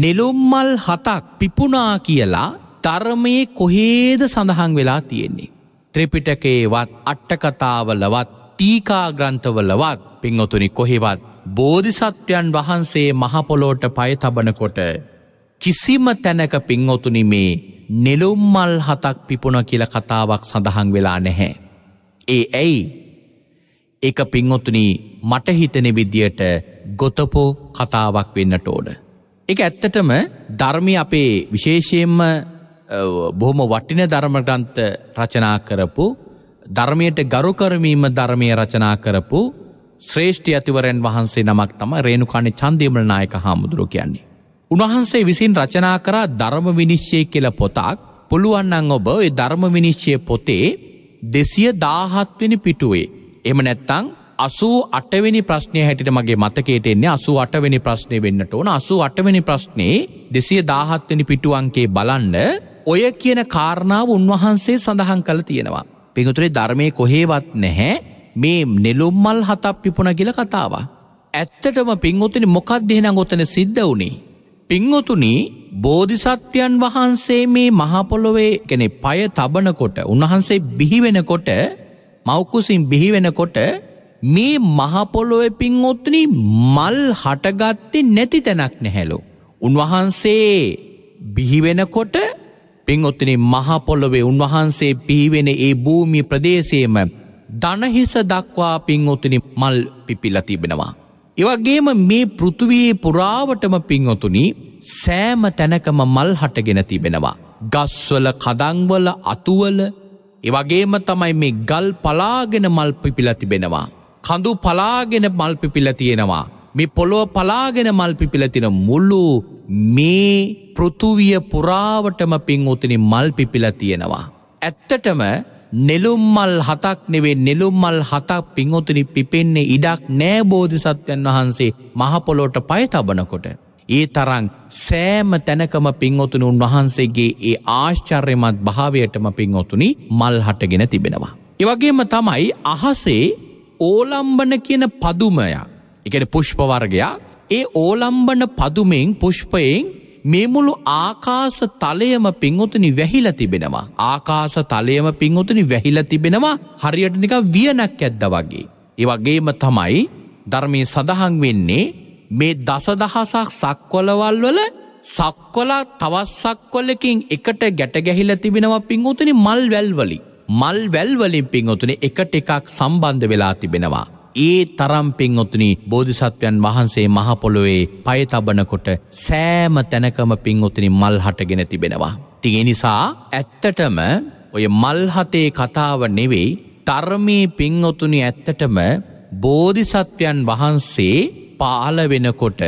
නෙළුම්මල් හතක් පිපුණා කියලා ධර්මයේ කොහේද සඳහන් වෙලා තියෙන්නේ. ත්‍රිපිටකේවත් අට්ටකතාවලවත් ටීකා ග්‍රන්ථවලවත් පිංහොතුනි කොහෙවත් බෝධිසත්වයන් වහන්සේ මහපොලෝට පය තබනකොට කිසිම තැනක පිංහොතුනි මේ නෙලුම්මල් හතක් පිපුණ කියල කතාවක් සඳහන් වෙලා නැහැ. ඒ ඇයි එක පිංහොතුනි මටහිතන විදියට ගොතපෝ කතාවක් වෙන්නට ඕඩ. එක ඇත්තටම ධර්මය අපේ විශේෂයෙන්ම බොහොම වටින ධර්මග්‍රන්ථ රචනා කරපු ධර්මයට ගරු කරමීම ධර්මය රචනා කරපු ශ්‍රේෂ්ඨි ඇතිවරයන් වහන්සේ නමක් තම රේණුකාණි චන්දීමල නායක හාමුදුරුව කියන්නේ. උන්වහන්සේ විසින් රචනා කරා ධර්ම විනිශ්චය කියල පොතක් පුළුවන්නන් ඔබ ඒ ධර්ම විනිශ්චය පොතේ දෙසිය දාහත්වෙනි පිටුවේ. එම නැත්තං අසූ අටවෙනි ප්‍රශ්නය හැටිට මගේ මතකයට එන්නේ අසු අටවෙනි ප්‍රශ්නය වෙන්නට ඕන අසු අටවෙනි ප්‍රශ්නේ දෙසිය දාහත්වෙනි පිටුවන්ගේ බලන්න ඔය කියන කාරණාව උන්වහන්සේ සඳහන් කළ තියෙනවා. පිඟුතුරේ ධර්මය කොහේවත් නැහැ මේ නෙළුම් මල් හතක් පිපුණ කියල කතාව. ඇත්තටම පින්වතුනි මොකක් දෙහෙන ගොතන සිද්ධ වුණේ. පින්වතුනි බෝධිසත්‍යයන් වහන්සේ මේ මහපොළොවේ ගැන පය තබනකොට උන්වහන්සේ බිහිවෙනකොට මෞකුසින් බිහිවෙනකොට මේ මහපොළොව පින්වොත්තුනි මල් හටගත්තේ නැති තැනක් නැහැලු. උන්වහන්සේ බිහිවෙනකොට පින්වොත්තුනි මහපොළොවේ උන්වහන්සේ පිහිවෙන ඒ භූමි ප්‍රදේශයේම දනහිස දක්වා පින්ඔතුනි මල් පිපිල තිබෙනවා. එවගේම මේ පෘතුවයේ පුරාවටම පින්ඔතුනි සෑම තැනකම මල් හටගෙන තිබෙනවා. ගස්වල කදංවල අතුවල එවගේම තමයි මේ ගල් පලාගෙන මල් පිපිල තිබෙනවා. කඳු පලාගෙන මල් පිපිල තියෙනවා. මේ පොලෝ පලාගෙන මල් පිපිලතින මුල්ලු මේ පෘතුවිය පුරාවටම පින් උතිනි මල් පිපිල තියෙනවා. ඇත්තටම නෙළුම් මල් හතක් නෙවේ නෙළුම් මල් හතක් පිංහොතුනි පිපෙන්නේ ඉඩක් නෑබෝධි සත්‍යයන් වහන්සේ මහපොලොට පය තබනකොට. ඒ තරං සෑම තැනකම පින්ඔතුන උන්වහන්සේගේ ඒ ආශ්චර්යමත් භාවයටම පින්ඔතුනි මල් හටගෙන තිබෙනවා. එවගේම තමයි අහසේ ඕලම්බන කියන පදුමයක් එකට පුෂ්පවර්ගයක් ඒ ඕලම්බන පදුමෙන් පුෂ්පයෙන් මේ මුළු ආකාස තලයම පින්වතුනි වැහිලා තිබෙනවා. ආකාස තලයම පින්වතුනි වැහිලා තිබෙනවා හරියට නික වියනක් ඇද්ද වගේ. ඒවගේම තමයි ධර්මය සඳහන් වෙන්නේ මේ දසදහසක් සක්වලවල් වල සක්වලා තවත් සක්වලකින් එකට ගැට ගැහිල තිබෙනවා පින්වතුනි මල් වැල්වලි. මල් වැල්වලින් පින්වතුනි එකට එකක් සම්බන්ධ වෙලා තිබෙනවා. ඒ තරම් පින්ඔතුනි බෝධිසත්වයන් වහන්සේ මහපොළොවේ පයතබනකොට සෑම තැනකම පින්ඔතුනි මල් හටගෙන තිබෙනවා. තිය නිසා ඇත්තටම ඔය මල්හතේ කතාව නෙවෙයි ධර්මී පින්ඔතුනි ඇත්තටම බෝධිසත්වයන් වහන්සේ පාල වෙනකොට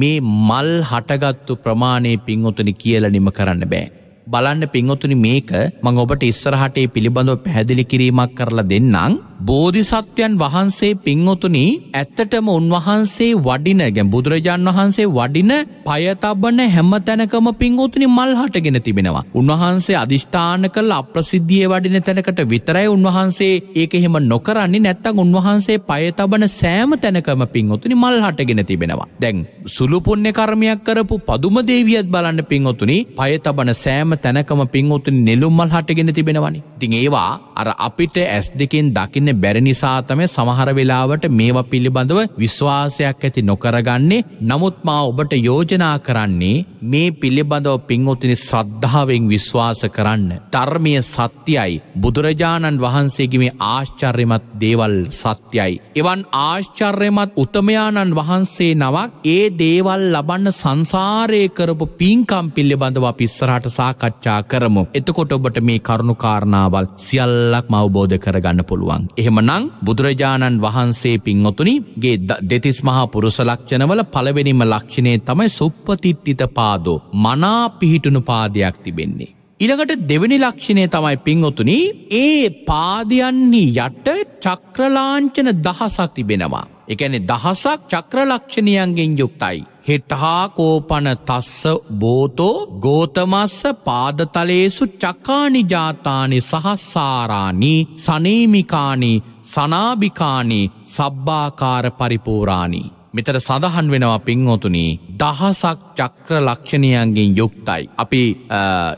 මේ මල් හටගත්තු ප්‍රමාණය පින්ඔතුනි කියල නිම කරන්න බෑ. බලන්න පින්ඔතුනි මේක මං ඔබට ඉස්සරහටේ පිළිබඳව පැහැදිලි කිරීමක් කරලා දෙන්නම් බෝධිසත්වයන් වහන්සේ පින්වතුනි ඇත්තටම උන්වහන්සේ වඩින ගැ බුදුරජාන් වහන්සේ වඩින පයතබන හැම තැනකම පින්වතුනි මල් හටගෙන තිබෙනවා. උන්වහන්සේ අධිෂ්ඨාන කළ අප්‍රසිද්ධිය වඩින තැනකට විතරයි උන්වහන්සේ ඒක එහෙම නොකරන්නේ නැත්තං උන්වහන්සේ පයතබන සෑම තැනකම පින්වතුනි මල් හටගෙන තිබෙනවා. දැන් සුළුපුුණ්‍ය කර්මයක් කරපු පදුම දේවියත් බලන්න පින්වතුනි පයතබන සෑම තැනකම පින්වතුනි නෙළුම්මල් හටගෙන තිබෙනවනි. තින් ඒවා අර අපිට ඇස් දෙකෙන් දකින්න කරගන්න බැරි නිසා තමයි සමහර වෙලාවට මේවා පිළිබඳව විශ්වාසයක් ඇති නොකරගන්නේ. නමුත් මා ඔබට යෝජනා කරන්නේ මේ පිළිබඳව පින්වත්නි ශ්‍රද්ධාවෙන් විශ්වාස කරන්න. ධර්මීය සත්‍යයි. බුදුරජාණන් වහන්සේගේ මේ ආශ්චර්යමත් දේවල් සත්‍යයි. එවන් ආශ්චර්යමත් උතමයාණන් වහන්සේ නමක් ඒ දේවල් ලබන්න සංසාරය කරපු පින්කම් පිළිබඳව අපි ඉස්සරහට සාකච්ඡා කරමු. එතකොට ඔබට මේ කරුණු කාරණාවල් සියල්ලක්ම අවබෝධ කරගන්න පුළුවන්. එහෙමනං බුදුරජාණන් වහන්සේ පින්වතුනිගේ දෙතිස් මහා පුරුස ලක්ෂණවල පළවෙනිම ලක්ෂණය තමයි සුප්පතිට්ටිත පාදෝ මනා පිහිටුණු පාදයක් තිබෙන්නේ. ඉළඟට දෙවැනි ලක්ෂණය තමයි පින්වතුනි ඒ පාදයන්නේ යට චක්‍රලාංචන දහසක් තිබෙනවා. එකැනෙ දහසක් චක්‍රලක්ෂණයන්ගෙන් යුක්තයි. හෙටහාකෝපන තස්ස බෝතෝ ගෝතමස්ස පාදතලේසු චකානිජාතානි සහස්සාරානී සනේමිකානී සනාභිකානී සබ්බාකාර පරිපූරාණී. මෙතර සඳහන් වෙනවා පින්වොතුනී දහසක් චක්‍ර ලක්ෂණයන්ගෙන් යුක්තයි. අපි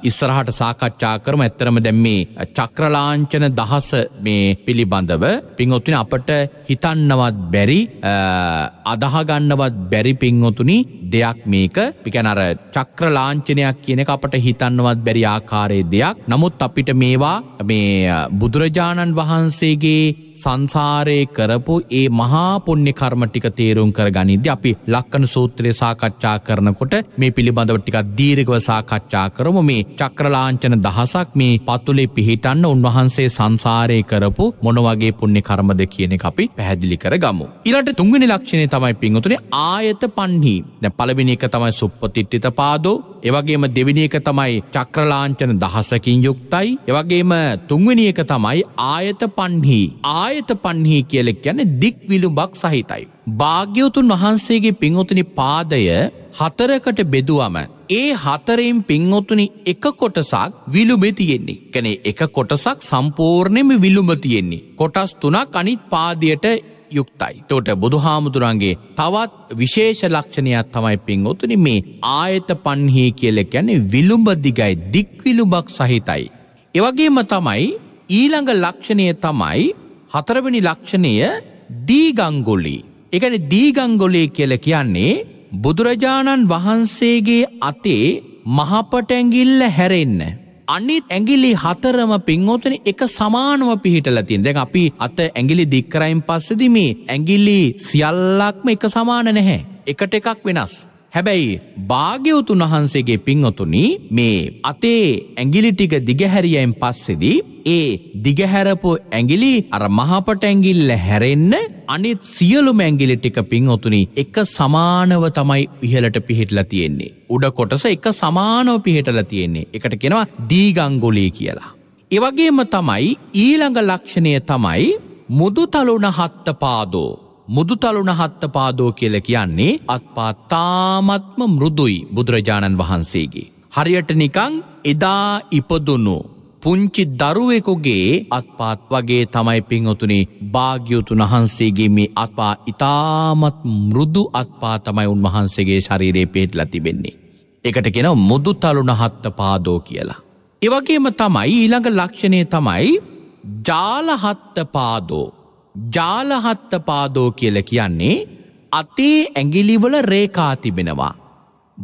ඉස්සරහට සාකච්ඡා කරම ඇත්තරම දැම් මේ චක්‍රලාංචන දහස මේ පිළිබඳව පින්ඔතුනි අපට හිතන්නවත් බැරි අදහගන්නවත් බැරි පින්ඔතුනි දෙයක් මේක පිකැනර චක්‍රලාංචනයක් කියන අපට හිතන්නවත් බැරි ආකාරය දෙයක් නමුත් අපිට මේවා මේ බුදුරජාණන් වහන්සේගේ සංසාරය කරපු ඒ මහාපුුණ්‍ය කර්මටික තේරුම් කර ගනිද අපි ලක්කන සූත්‍රය සාකච්ඡ සාකච්ඡා කරනකොට මේ පිළිබඳව ටිකක් දීර්ඝව සාකච්ඡා කරමු මේ චක්‍රලාංචන දහසක් මේ පතුලේ පිහිටන්න උන්වහන්සේ සංසාරය කරපු මොන වගේ පුණ්‍ය කර්මද කියන එක අපි පැහැදිලි කරගමු. ඊළඟට තුන්වෙනි ලක්ෂණය තමයි පින්වතුනි ආයත පන්හි. දැන් පළවෙනි එක තමයි සුප්පතිට්ඨිත පාදෝ. ඒ වගේම දෙවෙනි එක තමයි චක්‍රලාංචන දහසකින් යුක්තයි. ඒ වගේම තුන්වෙනි එක තමයි ආයත පන්හි. ආයත පන්හි කියලා කියන්නේ දික් විලුඹක් සහිතයි. භාග්‍යවතුන් වහන්සේගේ පින්වතුනි පාදය හතරකට බෙදුවම ඒ හතරයිම් පින්වතුනි එක කොටසක් විලුබෙ තියෙන්නේ. කැනෙ එක කොටසක් සම්පූර්ණයම විලුඹ තියෙන්නේ. කොටස් තුනක් අනිත් පාදයට යුක්තයි. තෝට බුදුහාමුදුරන්ගේ තවත් විශේෂ ලක්ෂණයක් තමයි පින්වතුනි මේ ආයත පන්හි කියල ගැනෙ විලුඹ දිගයි දික්විලුබක් සහිතයි. එවගේම තමයි ඊළඟ ලක්ෂණය තමයි හතරවෙනි ලක්ෂණය දීගංගොලී. එකන දීගංගොලේ කියල කියන්නේ බුදුරජාණන් වහන්සේගේ අතේ මහපටඇගිල්ල හැරෙන්න. අනිත් ඇගිලි හතරම පින්වතුන එක සමානව පිහිටල තින් දැන් අපි අත ඇගිලි දික්කරයින් පස්සෙදි මේ ඇගිල්ලි සියල්ලක්ම එක සමාන නැහැ. එකට එකක් වෙනස්. හැබැයි භාග්‍යවතුන් වහන්සේගේ පින්වතුනි මේ අතේ ඇගිලි ටික දිගහැරියයින් පස්සෙදි ඒ දිගහැරපු ඇගිලි අර මහපට ඇගිල්ල හැරෙන්න අනිත් සියලුම ඇංගිලි ටික පින්ඔතුනි එක සමානව තමයි ඉහළට පිහිටලා තියෙන්නේ. උඩ කොටස එක සමානව පිහිටලා තියෙන්නේ. එකට කෙනවා දීගංගුලී කියලා. එවගේම තමයි ඊළඟ ලක්ෂණය තමයි මුදුතලුණ හත්ත පාදෝ. මුදුතලුණ හත්ත පාදෝ කියල කියන්නේ අත්පා තාමත්ම මෘදුයි බුදුරජාණන් වහන්සේගේ. හරියට නිකං එදා ඉපදුනු පුංචි දරුවෙකුගේ අත්පාත් වගේ තමයි පින්වතුනි භාග්‍යවතුන් වහන්සේගේ මේ අත්පා ඉතාමත් මෘදු අත්පා තමයි උන්වහන්සේගේ ශරීරයේ පිහිටලා තිබෙන්නේ. ඒකට කියනවා මුදු තලුණ හත්ත පාදෝ කියලා. ඒ වගේම තමයි ඊළඟ ලක්ෂණය තමයි ජාලහත්ත පාදෝ ජාලහත්ත පාදෝ කියල කියන්නේ අතේ ඇගිලිවල රේකා තිබෙනවා.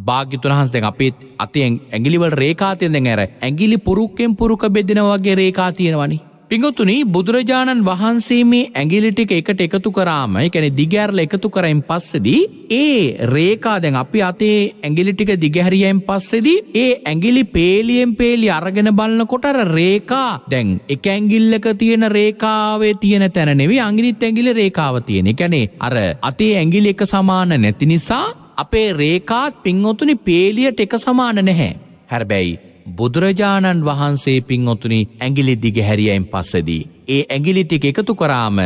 භාග්‍යතුන්හන්ස දෙ අපිත් අති ඇගිලිවල රේකාතියෙන් දෙ ඇර ඇගිලි පුරුක්කෙන් පුරුක බෙදෙනවගේ රේකා තියෙනවනි. පිඟතුනි බුදුරජාණන් වහන්සේ මේ ඇගිලිටික එකට එකතු කරාම එකැන දිගෑරල එකතු කරයින් පස්සෙදී ඒ රේකා දැන් අපි අතේ ඇගිලිටික දිගහැරියයින් පස්සෙදී ඒ ඇගිලි පේලියෙන් පේලි අරගෙන බලන්නකොට රේකා දැන් එක ඇගිල්ලක තියෙන රේකාවේ තියෙන තැනනෙවේ අගිනිත් ඇගිලි රේකාව තියෙන එකැනේ අර අතේ ඇගිලි එක සමාන නැති නිසා අපේ රේකාත් පින්වතුනි පේලියට එක සමාන නැහැ. හැබැයි බුදුරජාණන් වහන්සේ පින්වතුනි ඇගිලි දිග හැරියයින් පස්සදී. ඒ ඇගිලි ටික එකතු කරාම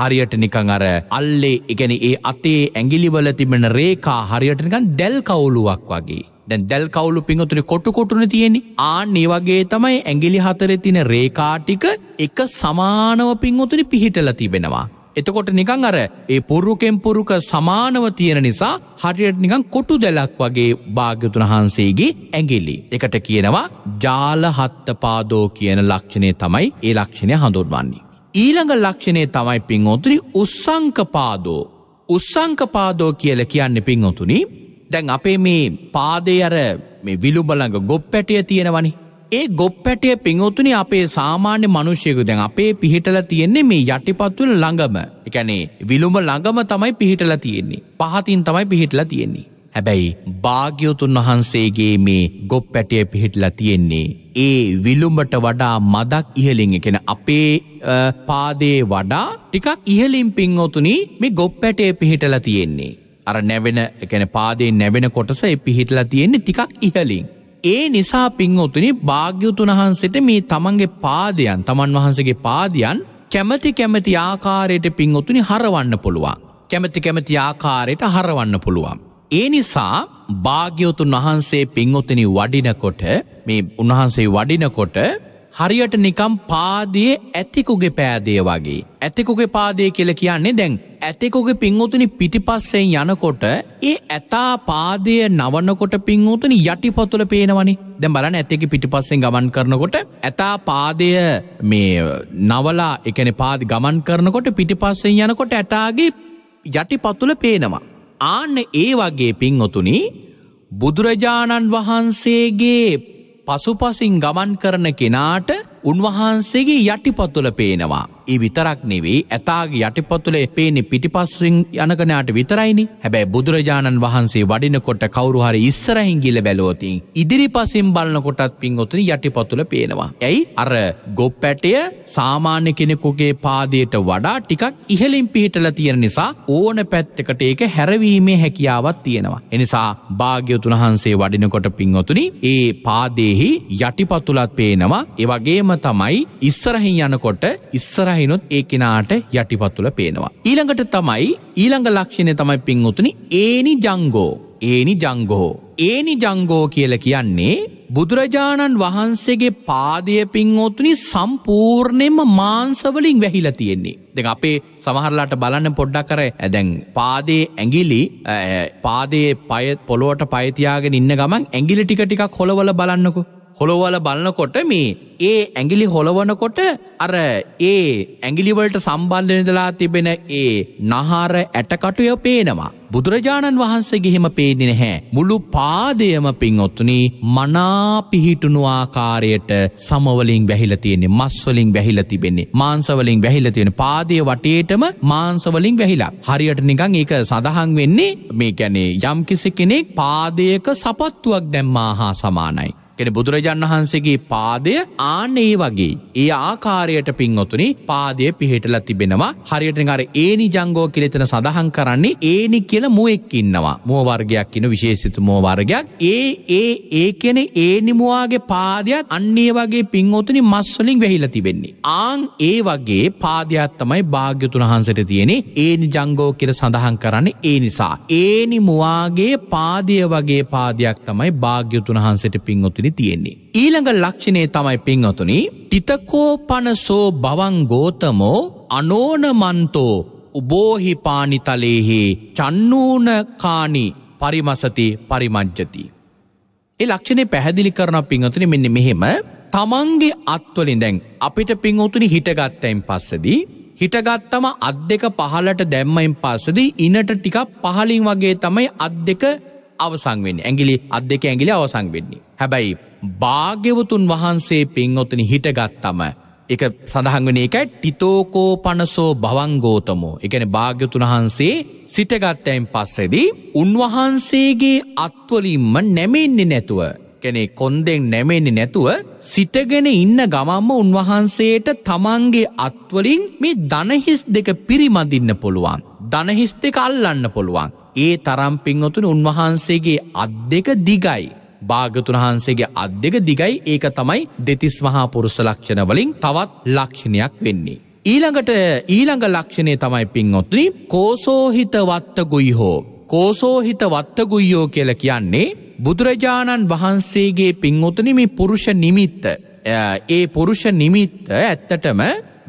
හරියට නිකං අර අල්ලේ එකැන ඒ අතේ ඇගිලිවල තිබෙන රේකා හරියට නිකන් දැල් කවුලුවක් වගේ. දැන් දැල් කවුලු පිංහතුනි කොටු කොටුන තියෙනෙ ආන්න ඒ වගේ තමයි ඇගිලි හතරෙතින රේකාටික එක සමානව පින්වතුනි පිහිටල තිබෙනවා. එතකොට නිකං අර ඒ පුරුකෙන් පුරුක සමානව තියෙන නිසා හරියට නිකං කොටු දැලක් වගේ භාග්‍යතුන් වහන්සේගේ ඇඟිලි. එකට කියනවා ජාලහත්ත පාදෝ කියන ලක්ෂණය තමයි ඒ ලක්ෂණය හඳුන්වන්නේ. ඊළඟ ලක්ෂණය තමයි පින්ඔතුනි උස්සංකපාදෝ. උස්සංකපාදෝ කියල කියන්න පින්ඔතුනි දැන් අපේ මේ පාදය අර මේ විළුඹළඟ ගොප් පැටිය තියෙනවනි ඒ ගොප්පැටිය පිංවතුනි අපේ සාමාන්‍ය මනුෂ්‍යයකු දැන් අපේ පිහිටල තියෙන්නේ මේ යටිපත්තුල ළඟම එකනේ විලුම ළඟම තමයි පිහිටල තියෙන්නේ. පහතින් තමයි පිහිටලා තියෙන්නේ. හැබැයි භාග්‍යවතුන් වහන්සේගේ මේ ගොප්පැටිය පිහිටලා තියෙන්නේ. ඒ විලුමට වඩා මදක් ඉහලින් එකෙන අපේ පාදේ වඩා ටිකක් ඉහලින් පිංවතුනි මේ ගොප්පැටේ පිහිටලා තියෙන්නේ. අර නැවෙන එකන පාදේ නැවෙන කොටස පිහිටලා තියෙන්නේ ටිකක් ඉහලින්. ඒ නිසා පින්වතුනි භාග්‍යවතුන් වහන්සේට මේ තමන්ගේ පාදයන් තමන් වහන්සේගේ පාදයන් කැමති කැමති ආකාරයට පින්වතුනි හරවන්න පුළුවන්. කැමති කැමති ආකාරයට හරවන්න පුළුවන්. ඒ නිසා භාග්‍යවතුන් වහන්සේ පින්වතුනි වඩිනකොට මේ උන්වහන්සේ වඩිනකොට හරියට නිකම් පාදයේ ඇතිකුගේ පෑදේ වගේ. ඇතිකුගේ පාදය කියල කියන්නේ දැන්. ඇතෙකුගේ පින්වතුනි පිටිපස්සෙන් යනකොට ඒ ඇතා පාදය නවන්නකොට පින්වතුනි යටිපොතුල පේනවනි දැන් බලන්න ඇතෙකි පිටිපස්සෙන් ගමන් කරනකොට ඇතා පාදය මේ නවලා එකන පාද ගමන් කරනකොට පිටිපස්සෙන් යනකොට ඇටාගේ යටිපතුල පේනවා. ආන්න ඒ වගේ පින්වතුනි බුදුරජාණන් වහන්සේගේ පසුපසින් ගමන් කරන කෙනාට උන්වහන්සේගේ යටිපතුල පේනවා. ඒ විතරක් නෙවෙයි ඇතාගේ යටිපතුලේ පේනෙ පිටිපස්සෙන් යනකනයාට විතරයිනි. හැබැයි බුදුරජාණන් වහන්සේ වඩිනකොට කවුරු හරි ඉස්සරහින් ගිල බැලුවොතින් ඉදිරිපසින් බලනකොටත් පින්වතුනි යටිපතුල පේනවා. ඇයි අර ගොප්පැටය සාමාන්‍ය කෙනෙකුගේ පාදයට වඩා ටිකක් ඉහලින් පිහිටලා තියෙන නිසා ඕන පැත්තකට ඒක හැරවීමේ හැකියාවක් තියෙනවා. එනිසා භාග්‍යවතුන් වහන්සේ වඩිනකොට පින්වතුනි ඒ පාදයේහි යටිපතුලත් පේනවා. ඒ වගේම තමයි ඉස්සරහින් යනකොට ඉස්සරහින් හිනොත් ඒ කෙනාට යටිපත්තුල පේනවා. ඊළඟට තමයි ඊළඟ ලක්ෂණය තමයි පින්වතුනි ඒනි ජංගෝ ඒනි ජංගෝ ඒනි ජංගෝ කියල කියන්නේ බුදුරජාණන් වහන්සේගේ පාදය පින්වතුනි සම්පූර්ණයෙන්ම මාංශවලින් වැහිලා තියෙන්නේ. දැන් අපේ සමහරලාට බලන්න පොඩ්ඩක් අර දැන් පාදයේ ඇඟිලි පාදයේ පය පොළොවට පය තියාගෙන ඉන්න ගමන් ඇඟිලි ටික ටිකක් හොලවල බලන්නකෝ. හොළොවල බලන්නකොට මේ ඒ ඇගිලි හොළවනකොට අර ඒ ඇගිලිවලට සම්බන්ධනදලා තිබෙන ඒ නහාර ඇටකටුය පේනවා. බුදුරජාණන් වහන්සේ ගිහිම පේනි නැහැ. මුළු පාදයම පින්ඔත්තුනි මනා පිහිටුණු ආකාරයට සමවලින් වැහිලා තියෙන්නේ. මස්වලින් වැහිලා තිබෙන්නේ. මාංශවලින් වැහිලා තියෙන පාදයේ වටේටම මාංශවලින් වැහිලා. හරියට නිකන් ඒක සඳහන් වෙන්නේ මේ කියන්නේ යම්කිසි කෙනෙක් පාදයක සපත්තුවක් දැම්මා හා සමානයි. කෙන බුදුරජාණන් වහන්සේගේ පාදය ආන ඒ වගේ. ඒ ආකාරයට පින්වතුනි පාදය පිහිටලා තිබෙනවා. හරියට අර ඒනි ජංගෝ කියලා එතන සඳහන් කරන්නේ ඒනි කියලා මුවෙක් ඉන්නවා. මුව වර්ගයක් ඉන්න විශේෂිත මුව වර්ගයක්. ඒ ඒ ඒ කියන්නේ ඒනි මුවාගේ පාදයක් අන්න ඒ වගේ පින්වතුනි මස් වලින් වැහිලා තිබෙන්නේ. ආන් ඒ වගේ පාදයක් තමයි භාග්‍යතුන් වහන්සේට තියෙන්නේ. ඒනි ජංගෝ කියලා සඳහන් කරන්නේ ඒ නිසා. ඒනි මුවාගේ පාදය වගේ පාදයක් තමයි භාග්‍යතුන් වහන්සේට පින්වතුනි ලක්ෂණය තියෙන්නේ. ඊළඟ ලක්ෂණය තමයි පින්වතුනි තිතකෝපනසෝ භවංගෝතමෝ අනෝනමන්තෝ උබෝහිපානිතලේහි චන්නූනකානි පරිමසති පරිමජ්ජති. ඒ ලක්ෂණය පැහැදිලි කරන පිංහතුන මෙන්න මෙහෙම තමන්ගේ අත්වලින් දැන් අපිට පිංහතුනි හිටගත්තයින් පස්සදී හිටගත්තම අත් දෙක පහලට දැම්මයින් පස්සදී ඉනට ටිකක් පහලින් වගේ තමයි අත් දෙක අවසං වෙන්නේ. ඇඟිලි අත් දෙක ඇඟිලි අවසං වෙන්නේ. හැබැයි භාග්‍යවතුන් වහන්සේ පින්වතුනි හිටගත්තම එක සඳහන් වෙන එකයි ටිතෝකෝ පනසෝ භවංගෝතමෝ. ඒ කියන්නේ භාග්‍යතුන් වහන්සේ සිටගත්තයින් පස්සේදී උන්වහන්සේගේ අත්වලින්ම නැමෙන්නේ නැතුව කෙනෙ කොන්දෙන් නැමෙන්නේ නැතුව සිටගෙන ඉන්න ගමම්ම උන්වහන්සේට තමන්ගේ අත්වලින් මේ දනහිස් දෙක පිරිමදින්න පුළුවන්. දනහිස් දෙක අල්ලන්න පුළුවන්. ඒ තරම් පින්වතුන උන්වහන්සේගේ අත් දෙක දිගයි. භාගතුන් වහන්සේගේ අත් දෙක දිගයි ඒක තමයි දෙතිස් මහා පුරුෂ ලක්ෂණ වලින් තවත් ලක්ෂණයක් වෙන්නේ. ඊළඟට ඊළඟ ලක්ෂණය තමයි පින්වොත්තුනි කෝසෝහිත වත්ත ගුයි හෝ. කෝසෝහිත වත්ත ගුයියෝ කියල කියන්නේ බුදුරජාණන් වහන්සේගේ පින්වතන මේ පුරුෂ නිමිත්ත. ඒ පුරුෂ නිමිත්ත ඇත්තටම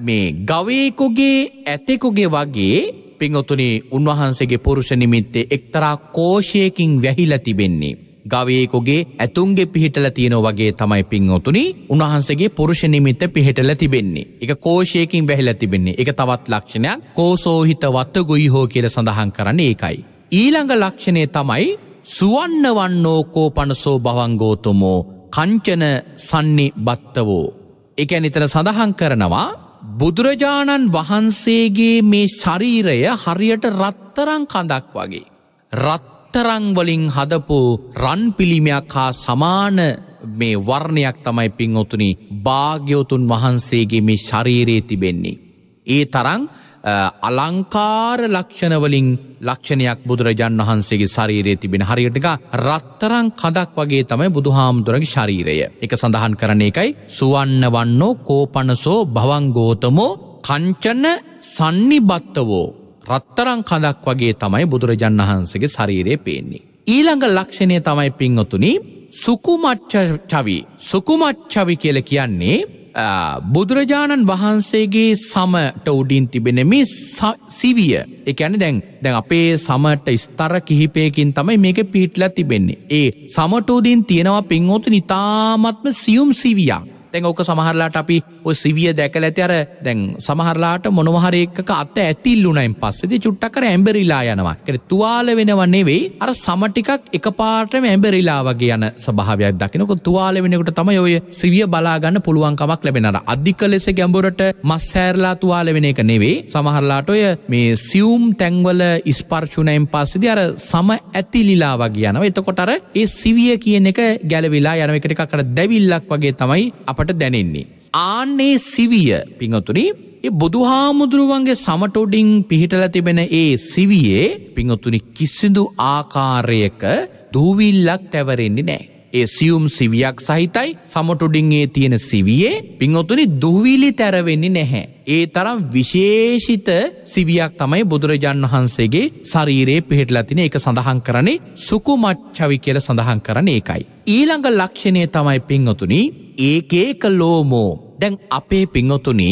මේ ගවයකුගේ ඇතෙකුගේ වගේ පිංහතුනේ උන්වහන්සේගේ පුරුෂ නිමිත්තේ එක්තරා කෝෂයකින් වැහිල තිබෙන්නේ. ගවයකුගේ ඇතුන්ගේ පිහිටල තියෙන වගේ තමයි පින්වතුනි උන්වහන්සේගේ පුරුෂ නිමිත්ත පිහිටල තිබෙන්නේ. එක කෝෂයකින් වැහිල තිබෙන්නේ එක තවත් ලක්ෂණයක් කෝසෝහිත වත්ත ගුයි හෝ කියල සඳහන් කරන්න ඒකයි. ඊළඟ ලක්ෂණය තමයි සුවන්න වන්නෝ කෝපනසෝ භවංගෝතුමෝ කංචන සන්නි බත්තවෝ. එකැන ඉතන සඳහන් කරනවා බුදුරජාණන් වහන්සේගේ මේ ශරීරය හරියට රත්තරං කඳක් වගේ. රත්තරංවලින් හදපු රන් පිළිමයක් හා සමාන මේ වර්ණයක් තමයි පින්ඔතුනි භාග්‍යවතුන් වහන්සේගේ මේ ශරීරයේ තිබෙන්නේ. ඒ තරං අලංකාර ලක්ෂණවලින් ලක්ෂණයක් බුදුරජාන් වහන්සේගේ ශරීරයේ තිබෙන හරියටක රත්තරං කදක් වගේ තමයි බුදුහාමුදුරගේ ශරීරය. එක සඳහන් කරන එකයි සුවන්න වන්නෝ කෝපනසෝ භවංගෝතමෝ කංචන සන්නිබත්තවෝ. රත්තරං කදක් වගේ තමයි බුදුරජන් වහන්සගේ ශරීරය පේන්නේ. ඊළඟ ලක්ෂණය තමයි පින්වතුනි සුකුමච්ච චවි සුකුමච්චවි කියල කියන්නේ බුදුරජාණන් වහන්සේගේ සමට උඩින් තිබෙන මේ සිවිය එකැන දැන් දැන් අපේ සමට ස්තර කිහිපයකින් තමයි මේක පිහිටලා තිබෙන්නේ. ඒ සමටෝදින් තියෙනවා පින්වෝතු නිතාමත්ම සියුම් සිවියක්. තැන් ඕක සමහරලාට අපි ඔ සිවිය දැකල ඇති අර දැන් සමහරලාට මොනවහරේක අත ඇතිල්ලුනයින් පස්සෙදි චුට්ටකර ඇම්බරිලා යනවා එට තුවාල වෙනවන්නේ වෙයි අර සමටිකක් එක පාටම ඇම්බරිලා වගේ යන සභාවයක් දකිනක තුවාල වෙනකට තම ඔය සිවිය බලාගන්න පුළුවන්කමක් ලැබෙනට අධික ලෙස ගැඹුරට මස් සෑරලා තුවාල වෙන එක නෙවෙයි සමහරලාට ඔය මේ සියුම් තැන්වල ඉස්පර්චුනයින් පස්සෙදි අර සම ඇතිලිලා වගේ යනවා එතකොටර ඒ සිවිය කියන එක ගැලවිලා යනවකට එකකට දැවිල්ලක් වගේ තමයි අප අපට දැනෙන්නේ. ආන්නේ සිවිය පිංහතුනි ඒ බුදුහාමුදුරුවන්ගේ සමටොඩින් පිහිටල තිබෙන ඒ සිවියේ පිංහතුනි කිසිදු ආකාරයක දූවිල්ලක් තැවරෙන්නේ නෑ. ඒ සියුම් සිවියක් සහිතයි සමටොඩින් ඒ තියෙන සිවියේ පිංහොතුනි දුවිලි තැරවෙන්නේ නැහැ. ඒ තරම් විශේෂිත සිවියක් තමයි බුදුරජාන් වහන්සේගේ ශරීරයේ පිහිටලා තින එක සඳහන් කරන්නේ සුකුමච්චවි කියල සඳහන් කරන ඒකයි. ඊළඟ ලක්ෂණය තමයි පිංහතුනි ඒකේක ලෝමෝ දැන් අපේ පිංහොතුනි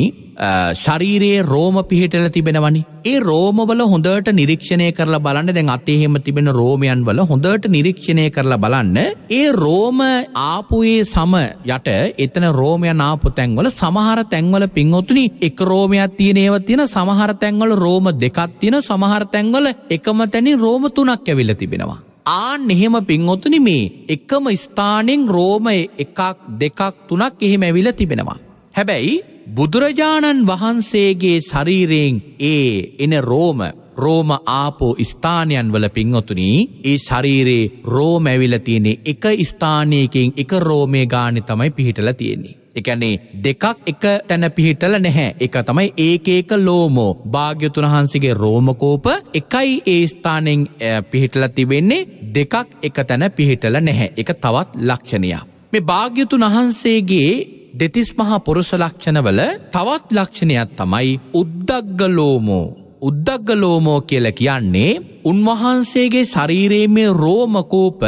ශරීරයේ රෝම පිහිටල තිබෙනවනි. ඒ රෝමවල හොඳට නිරීක්ෂණය කරලා බලන්න දැන් අතේහෙම තිබෙන රෝමයන් වල හොඳට නිරීක්ෂණය කරලා බලන්න. ඒ රෝම ආපුයේ සම යට එතන රෝමයන් ආපු තැන්වල සමහර තැන්වල පින්වතුනි ඒ එක රෝමයක් තියෙන ඒව තියෙන සමහර තැන්වල රෝම දෙකක් තියෙන සමහර තැන්වල එකම තැනින් රෝම තුනක් ඇවිල්ල තිබෙනවා. ආන් එහෙම පින්ඔතුන මේ එකම ස්ථානෙන් රෝමය එකක් දෙකක් තුනක් එහෙම ඇවිල තිබෙනවා. හැබැයි බුදුරජාණන් වහන්සේගේ ශරීරයෙන් ඒ එන රෝම රෝම ආපෝ ස්ථානයන් වල පින්ඔතුනී ඒ ශරීරයේ රෝමැවිල තියෙනෙ එක ස්ථානයකින් එක රෝමය ගානෙ තමයි පිහිටල තියෙන්නේ. එකැනේ දෙකක් එක තැන පිහිටල නැහැ. එක තමයි ඒකඒක ලෝමෝ භාග්‍යතුන් වහන්සේගේ රෝමකෝප එකයි ඒ ස්ථානෙන් පිහිටල තිබෙන්නේ දෙකක් එක තැන පිහිටල නැහැ. එක තවත් ලක්ෂණයක්. මේ භාග්‍යතුන් වහන්සේගේ දෙතිස් මහා පුරුෂ ලක්ෂණවල තවත් ලක්ෂණයක් තමයි උද්දග්ගලෝමෝ. උද්දග්ගලෝමෝ කියල කියන්නේ උන්වහන්සේගේ ශරීරයේ මේ රෝමකෝප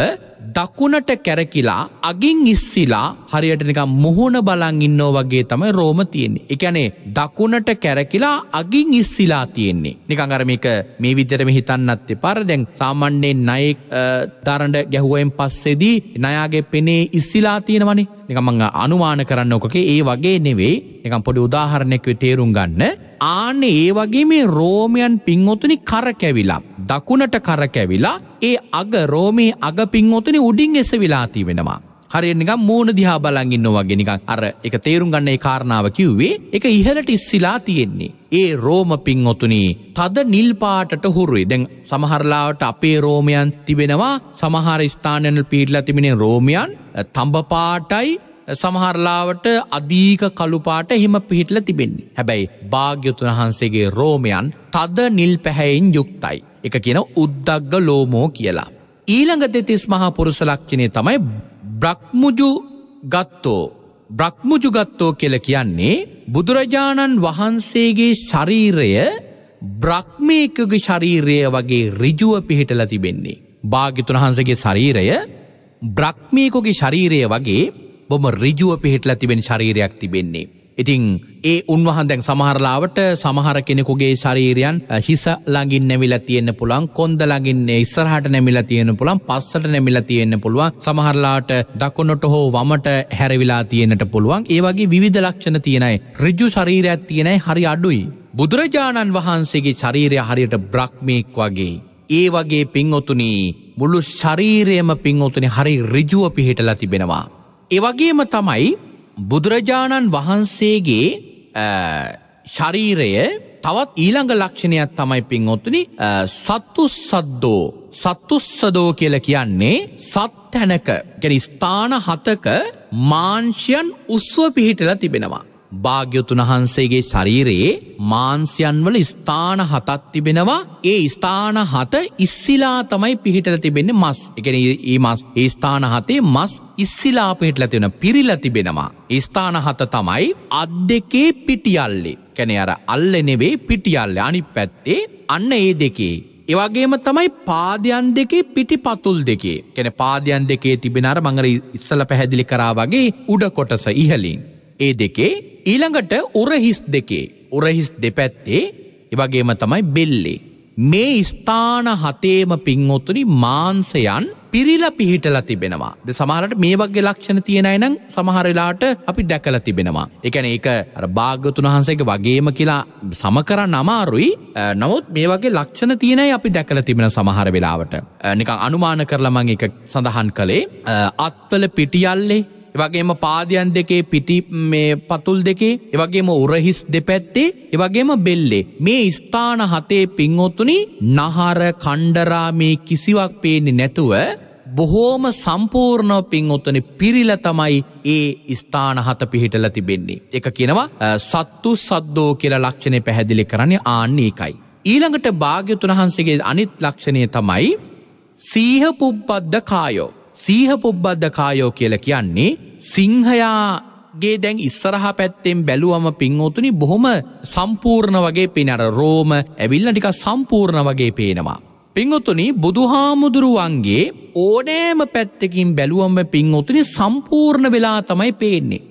දකුණට කැරකිලා අගින් ඉස්සිලා හරියට නිකම් මුහුණ බලන් ඉන්නෝ වගේ තමයි රෝම තියෙන්නේ. ඒ කියන්නේ දකුණට කැරකිලා අගින් ඉස්සිලා තියෙන්නේ. නිකන් අර මේක මේ විදිහටම හිතන්නත් එපා. දැන් සාමාන්‍යයෙන් ණයෙක් දරඬ ගැහුවෙන් පස්සේදී ණයාගේ පෙනේ ඉස්සිලා තියෙනවනේ. නිකන් මම අනුමාන කරන්න ඕකකේ ඒ වගේ නෙවෙයි. නිකම් පොඩි උදාහරණයක් වේ තේරුම් ගන්න. ආන්න ඒ වගේ මේ රෝමයන් පින්වතුනි කරකැවිලා දකුණට කරකැවිලා ඒ අග රෝමයේ අග පින්වතුනි උඩින් එසවිලා තිබෙනවා. හරියට නිකන් මූණ දිහා බලන් ඉන්නවා වගේ නිකන් අර ඒක තේරුම් ගන්න ඒ කාරණාව කිව්වේ ඒක ඉහළට ඉස්සිලා තියෙන්නේ. ඒ රෝම පින්ඔතුනි තද නිල් පාටට හුරුයි. දැන් සමහරලාවට අපේ රෝමයන් තිබෙනවා සමහර ස්ථානවල පීඩලා තිබෙන රෝමයන් තඹ පාටයි සමහරලාවට අධීක කළුපාට හිම පිහිටල තිබෙන්නේ. හැබැයි භාග්‍යතුන් වහන්සේගේ රෝමයන් තද නිල් පැහැයින් යුක්තයි. එක කියන උද්දග්ග ලෝමෝ කියලා. ඊළඟ දෙතිස් මහා පුරුස ලක්ෂණය තමයි බ්‍රක්මුජු ගත්තෝ බ්‍රක්මුජුගත්තෝ කියල කියන්නේ බුදුරජාණන් වහන්සේගේ ශරීරය බ්‍රක්්මේකගේ ශරීරය වගේ රිජුව පිහිටල තිබෙන්නේ. භාගිතුන් වහන්සගේ ශරීරය බ්‍රක්්මේකුගේ ශරීරය වගේ බොම රිජුව පිහිටලා තිබෙන ශරීරයක් තිබෙන්නේ. ඉතිං ඒ උන්වහන්දැන් සමහරලාවට සමහර කෙනෙකුගේ ශරීරයන් හිස ළඟින් නැවිල තියෙන්න්න පුළන් කොන්ද ළඟින් ඉස්සරහට නැමිල තියෙන පුළන් පස්සට නැමිල තියෙන්න්න පුළුවන් සමහරලාට දකුණොට හෝ වමට හැරවිලා තියෙනට පුළුවන් ඒවගේ විධ ලක්ෂණ තියෙනයි රිජු ශරීරයක් තියෙනයි හරි අඩුයි. බුදුරජාණන් වහන්සේගේ ශරීරය හරියට බ්‍රක්්මයෙක් වගේ. ඒ වගේ පින්ඔතුනී මුළු ශරීරයම පින්ඔතුනි හරි රිජුව පිහිටලා තිබෙනවා. එවගේම තමයි බුදුරජාණන් වහන්සේගේ ශරීරය තවත් ඊළඟ ලක්ෂණයක් තමයි පින්ඔත්තුනි සත්තු සද්දෝ සත්තුස්සදෝ කියල කියන්නේ සත් තැනක ගැන ස්ථාන හතක මාංශයන් උස්ව පිහිටලා තිබෙනවා. භාග්‍යතුන් වහන්සේගේ ශරීරයේ මාන්සියන්වල ස්ථාන හතත් තිබෙනවා ඒ ස්ථාන හත ඉස්සිලා තමයි පිහිටල තිබෙන්නේ මස් එකන ඒ මස් ඒ ස්ථාන හතේ මස් ඉස්සිලා පිහිටල තිබෙන පිරිල තිබෙනවා ස්ථාන හත තමයි අත් දෙකේ පිටියල්ලේ කැන අර අල්ල නෙවේ පිටියල්ල අනි පැත්තේ අන්න ඒ දෙකේ ඒවගේම තමයි පාදයන් දෙකේ පිටිපතුල් දෙකේ කැන පාදයන් දෙකේ තිබෙනර මඟර ඉස්සල පැහැදිලි කරා වගේ උඩ කොටස ඉහලින් ඒ දෙකේ ඊළඟට උරහිස් දෙකේ උරහිස් දෙපැත්තේ එවගේම තමයි බෙල්ලේ. මේ ස්ථාන හතේම පින්වොතුනි මාංසයන් පිරිලා පිහිටලා තිබෙනවා. ද සමහරට මේ වගේ ලක්ෂණ තියෙන අය නම් සමහර වෙලාවට අපි දැකලා තිබෙනවා. ඒ කියන්නේ ඒක අර භාග්‍යතුන් වහන්සේගේ වගේම කියලා සම කරන්න අමාරුයි. නමුත් මේ වගේ ලක්ෂණ තියෙන අය අපි දැකලා තිබෙන සමහර වෙලාවට. නිකන් අනුමාන කරලා මම ඒක සඳහන් කළේ අත්වල පිටියල්ලේ එවගේම පාදයන් දෙකේ පිටි පතුල් දෙකේ එවගේම උරහිස් දෙපැත්තේ එවගේම බෙල්ලේ මේ ස්ථාන හතේ පින්ඔතුනි නහර කණ්ඩරාමේ කිසිවක් පේන්නේ නැතුව බොහෝම සම්පූර්ණ පින්ඔත්තන පිරිල තමයි ඒ ස්ථාන හත පිහිටල තිබෙන්නේ. එක කියනවා සත්තු සද්දෝ කියල ලක්ෂණය පැහැදිලි කරන්න ආන්නේකයි. ඊළඟට භාග්‍යතුන් වහන්සේගේ අනිත් ලක්ෂණය තමයි සීහ පුබ්බද්ද කායෝ. සීහ පුබ්බද්ධ කායෝ කියල කියන්නේ සිංහයාගේ දැන් ඉස්සරහ පැත්තෙන් බැලුවම පින්වතුනි බොහොම සම්පූර්ණ වගේ පිනර රෝම ඇවිල්ල ටික සම්පූර්ණ වගේ පේනවා. පිංවතුනි බුදුහාමුදුරුවන්ගේ ඕනෑම පැත්තකින් බැලුවම පින්වතුනි සම්පූර්ණ වෙලා තමයි පේන්නේ.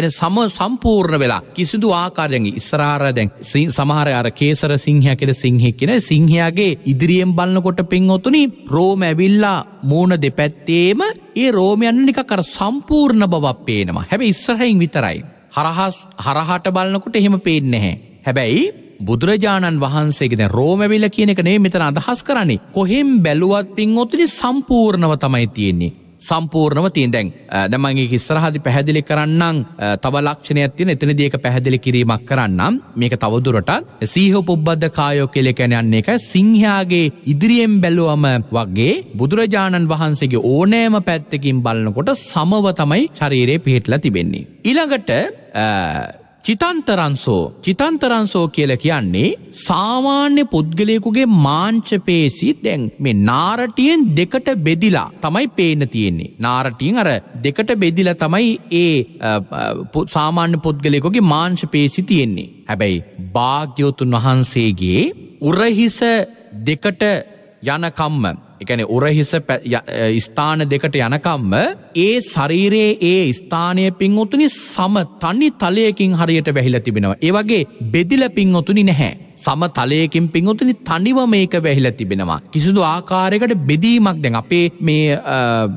එන සම සම්පූර්ණ වෙලා කිසිදු ආකාරයගේ ඉස්රාරදැන් සමහරයාර කේසර සිංහය කෙට සිංහෙක් කියෙන සිංහයාගේ ඉදිරියෙන් බලන්නකොට පින්ඔතුනි රෝම ඇවිල්ලා මූුණ දෙපැත්තේම ඒ රෝමයන්න නිකර සම්පූර්ණ බවක් පේනවා හැබ ඉස්සරහයින් විතරයි. හරහස් හරහට බලන්නකුට එහෙම පේන්නේහැ. හැබැයි බුදුරජාණන් වහන්සේගෙන රෝමැවිල්ල කියන එක නේ මෙතන අදහස් කරන්නේ කොහෙම් බැලුවත් පින් ඔතුනි සම්පූර්ණව තමයි තියෙන්නේ. සම්පූර්ණව තියෙන් දැන් දැමගේ ඉස්සරහදි පැහැදිලි කරන්නම් තව ලක්ෂණයක් තියෙන එතන දියක පැහැදිලි කිරීමක් කරන්නම් මේක තවදුරටත් සීහ පුබ්බද්ධ කායෝ කෙලෙ කැනයන්න එක සිංහයාගේ ඉදිරියෙන් බැලුවම වගේ බුදුරජාණන් වහන්සේගේ ඕනෑම පැත්තකින් බලනකොට සමව තමයි චරීරය පිහිටලා තිබෙන්නේ. ඉළඟට චිතන්තරන්සෝ චිතන්තරන්සෝ කියල කියන්නේ සාමාන්‍ය පුද්ගලයකුගේ මාංචපේසි දැන් මේ නාරටියෙන් දෙකට බෙදිලා තමයි පේන තියෙන්නේ. නාරටියෙන් අර දෙකට බෙදිලා තමයි ඒ සාමාන්‍ය පුද්ගලයකුගේ මාංශපේසි තියෙන්නේ. හැබැයි භාග්‍යවතුන් වහන්සේගේ උරහිස දෙකට යනකම්ම එකන උරහිස ස්ථාන දෙකට යනකම්ම ඒ ශරීරයේ ඒ ස්ථානය පින්වතුනි සම තනි තලයකින් හරියට වැහිලා තිබෙනවා. ඒ වගේ බෙදිල පින්වතුනි නැහැ. සම තලයකින් පින්වතුනි තනිව මේක වැහිලා තිබෙනවා. කිසිදු ආකාරයකට බෙදීමක් දැන් අපේ මේ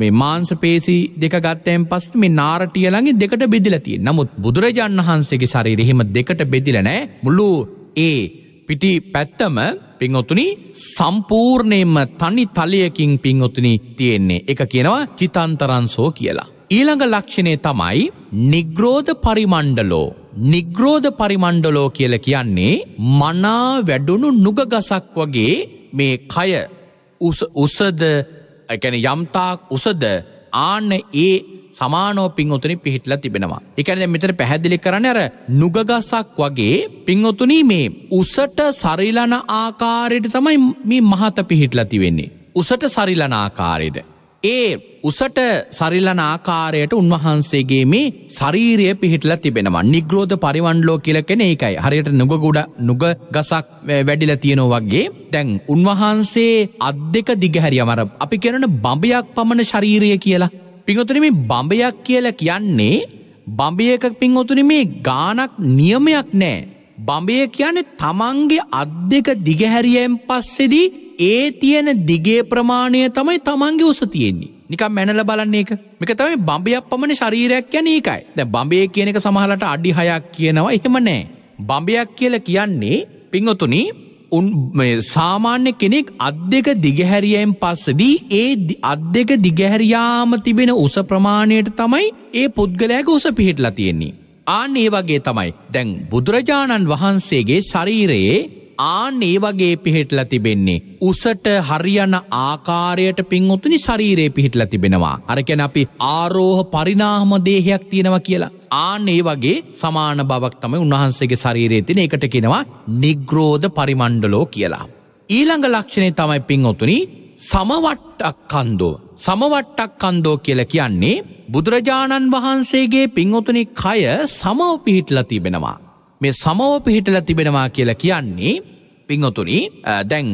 මේ මාංශ පේශි දෙක ගත්තෙන් පස්සේ මේ නාරටිය ළඟින් දෙකට බෙදිලා තියෙනවා. නමුත් බුදුරජාණන් වහන්සේගේ ශරීරය එහෙම දෙකට බෙදිලා නැහැ. මුළු ඒ පිටි පැත්තම පිංඔතුනි සම්පූර්ණයෙන්ම තනි තලයකින් පිංඔතුනි තියෙන්නේ එක කියනවා චිතන්තරන්සෝ කියලා. ඊළඟ ලක්ෂණය තමයි නිග්‍රෝධ පරිමණ්ඩලෝ නිග්‍රෝධ පරිමණ්ඩලෝ කියල කියන්නේ මනා වැඩුණු නුගගසක් වගේ මේ කය උසද එකන යම්තාක් උසද ආන්න ඒ සමානෝ පින්වතුනි පිහිටලා තිබෙනවා. ඒ කියන්නේ මෙතන පැහැදිලි කරන්නේ අර නුගගසක් වගේ පින්වතුනි මේ උසට සරිලන ආකාරයට තමයි මේ මහත පිහිටලා තිබෙන්නේ. උසට සරිලන ආකාරයේද ඒ උසට සරිල්ලන ආකාරයට උන්වහන්සේගේ මේ ශරීරය පිහිටල තිබෙනවා නිග්‍රෝධ පරිවන්්ලෝ කියලකෙන ඒකයි හරියට නුගගුඩ නුග ගසක් වැඩිල තියෙනෝ වගේ දැන් උන්වහන්සේ අත් දෙක දිගහැරි අමර අපි කෙනන බඹයක් පමණ ශරීරය කියලා පිඟතුනම බඹයක් කියල කියන්නේ බඹයක පින්ඔතුන මේ ගානක් නියමයක් නෑ බඹය කියන්නේ තමන්ගේ අත් දෙක දිගහැරියෙන් පස්සෙදී ඒ තියෙන දිගේ ප්‍රමාණය තමයි තමන්ගේ උස තියෙන්නේ. නිකම් මැනල බලන්න එක. මේක තමයි බඹයක් පමණ ශරීරයක් කියන්නේ ඒකයි. දැන් බඹය කියන එක සමහරට අඩි 6ක් කියනවා. එහෙම නැහැ. බඹයක් කියලා කියන්නේ පින්වතුනි උන් සාමාන්‍ය කෙනෙක් අත් දෙක දිගහැරියෙන් පස්සදී ඒ අත් දෙක දිගහැරියාම තිබෙන උස ප්‍රමාණයට තමයි ඒ පුද්ගලයාගේ උස පිහිටලා තියෙන්නේ. ආන්න ඒ වගේ තමයි. දැන් බුදුරජාණන් වහන්සේගේ ශරීරයේ ආන ඒ වගේ පිහිටලා තිබෙන්නේ. උසට හරියන ආකාරයට පින්වතුනි ශරීරයේ පිහිටලා තිබෙනවා. අර කියන්නේ අපි ආරෝහ පරිණාම දේහයක් තියෙනවා කියලා. ආන ඒ වගේ සමාන බවක් තමයි උන්වහන්සේගේ ශරීරයේ තියෙන. ඒකට කියනවා නිග්‍රෝධ පරිමණ්ඩලෝ කියලා. ඊළඟ ලක්ෂණය තමයි පින්වතුනි සමවට්ටක් කන්දෝ. සමවට්ටක් කන්දෝ කියලා කියන්නේ බුදුරජාණන් වහන්සේගේ පින්වතුනි කය සමව පිහිටලා තිබෙනවා. මේ සමව පිහිටල තිබෙනවා කියලා කියන්නේ පිංහොතුනි දැන්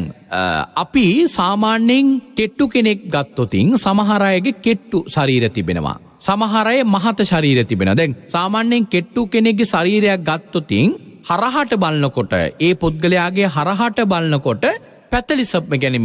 අපි සාමාන්‍යයෙන් කෙට්ටු කෙනෙක් ගත්තොතින් සමහරයගේ කෙට්ටු ශරීර තිබෙනවා. සමහරය මහත ශරීර තිබෙන දැන් සාමාන්‍යයෙන් කෙට්ටු කෙනෙක්ගි ශරීරයක් ගත්තොතින් හරහට බලන්නකොට ඒ පුද්ගලයාගේ හරහට බලන්නකොට පැතලිසප්ම ගැන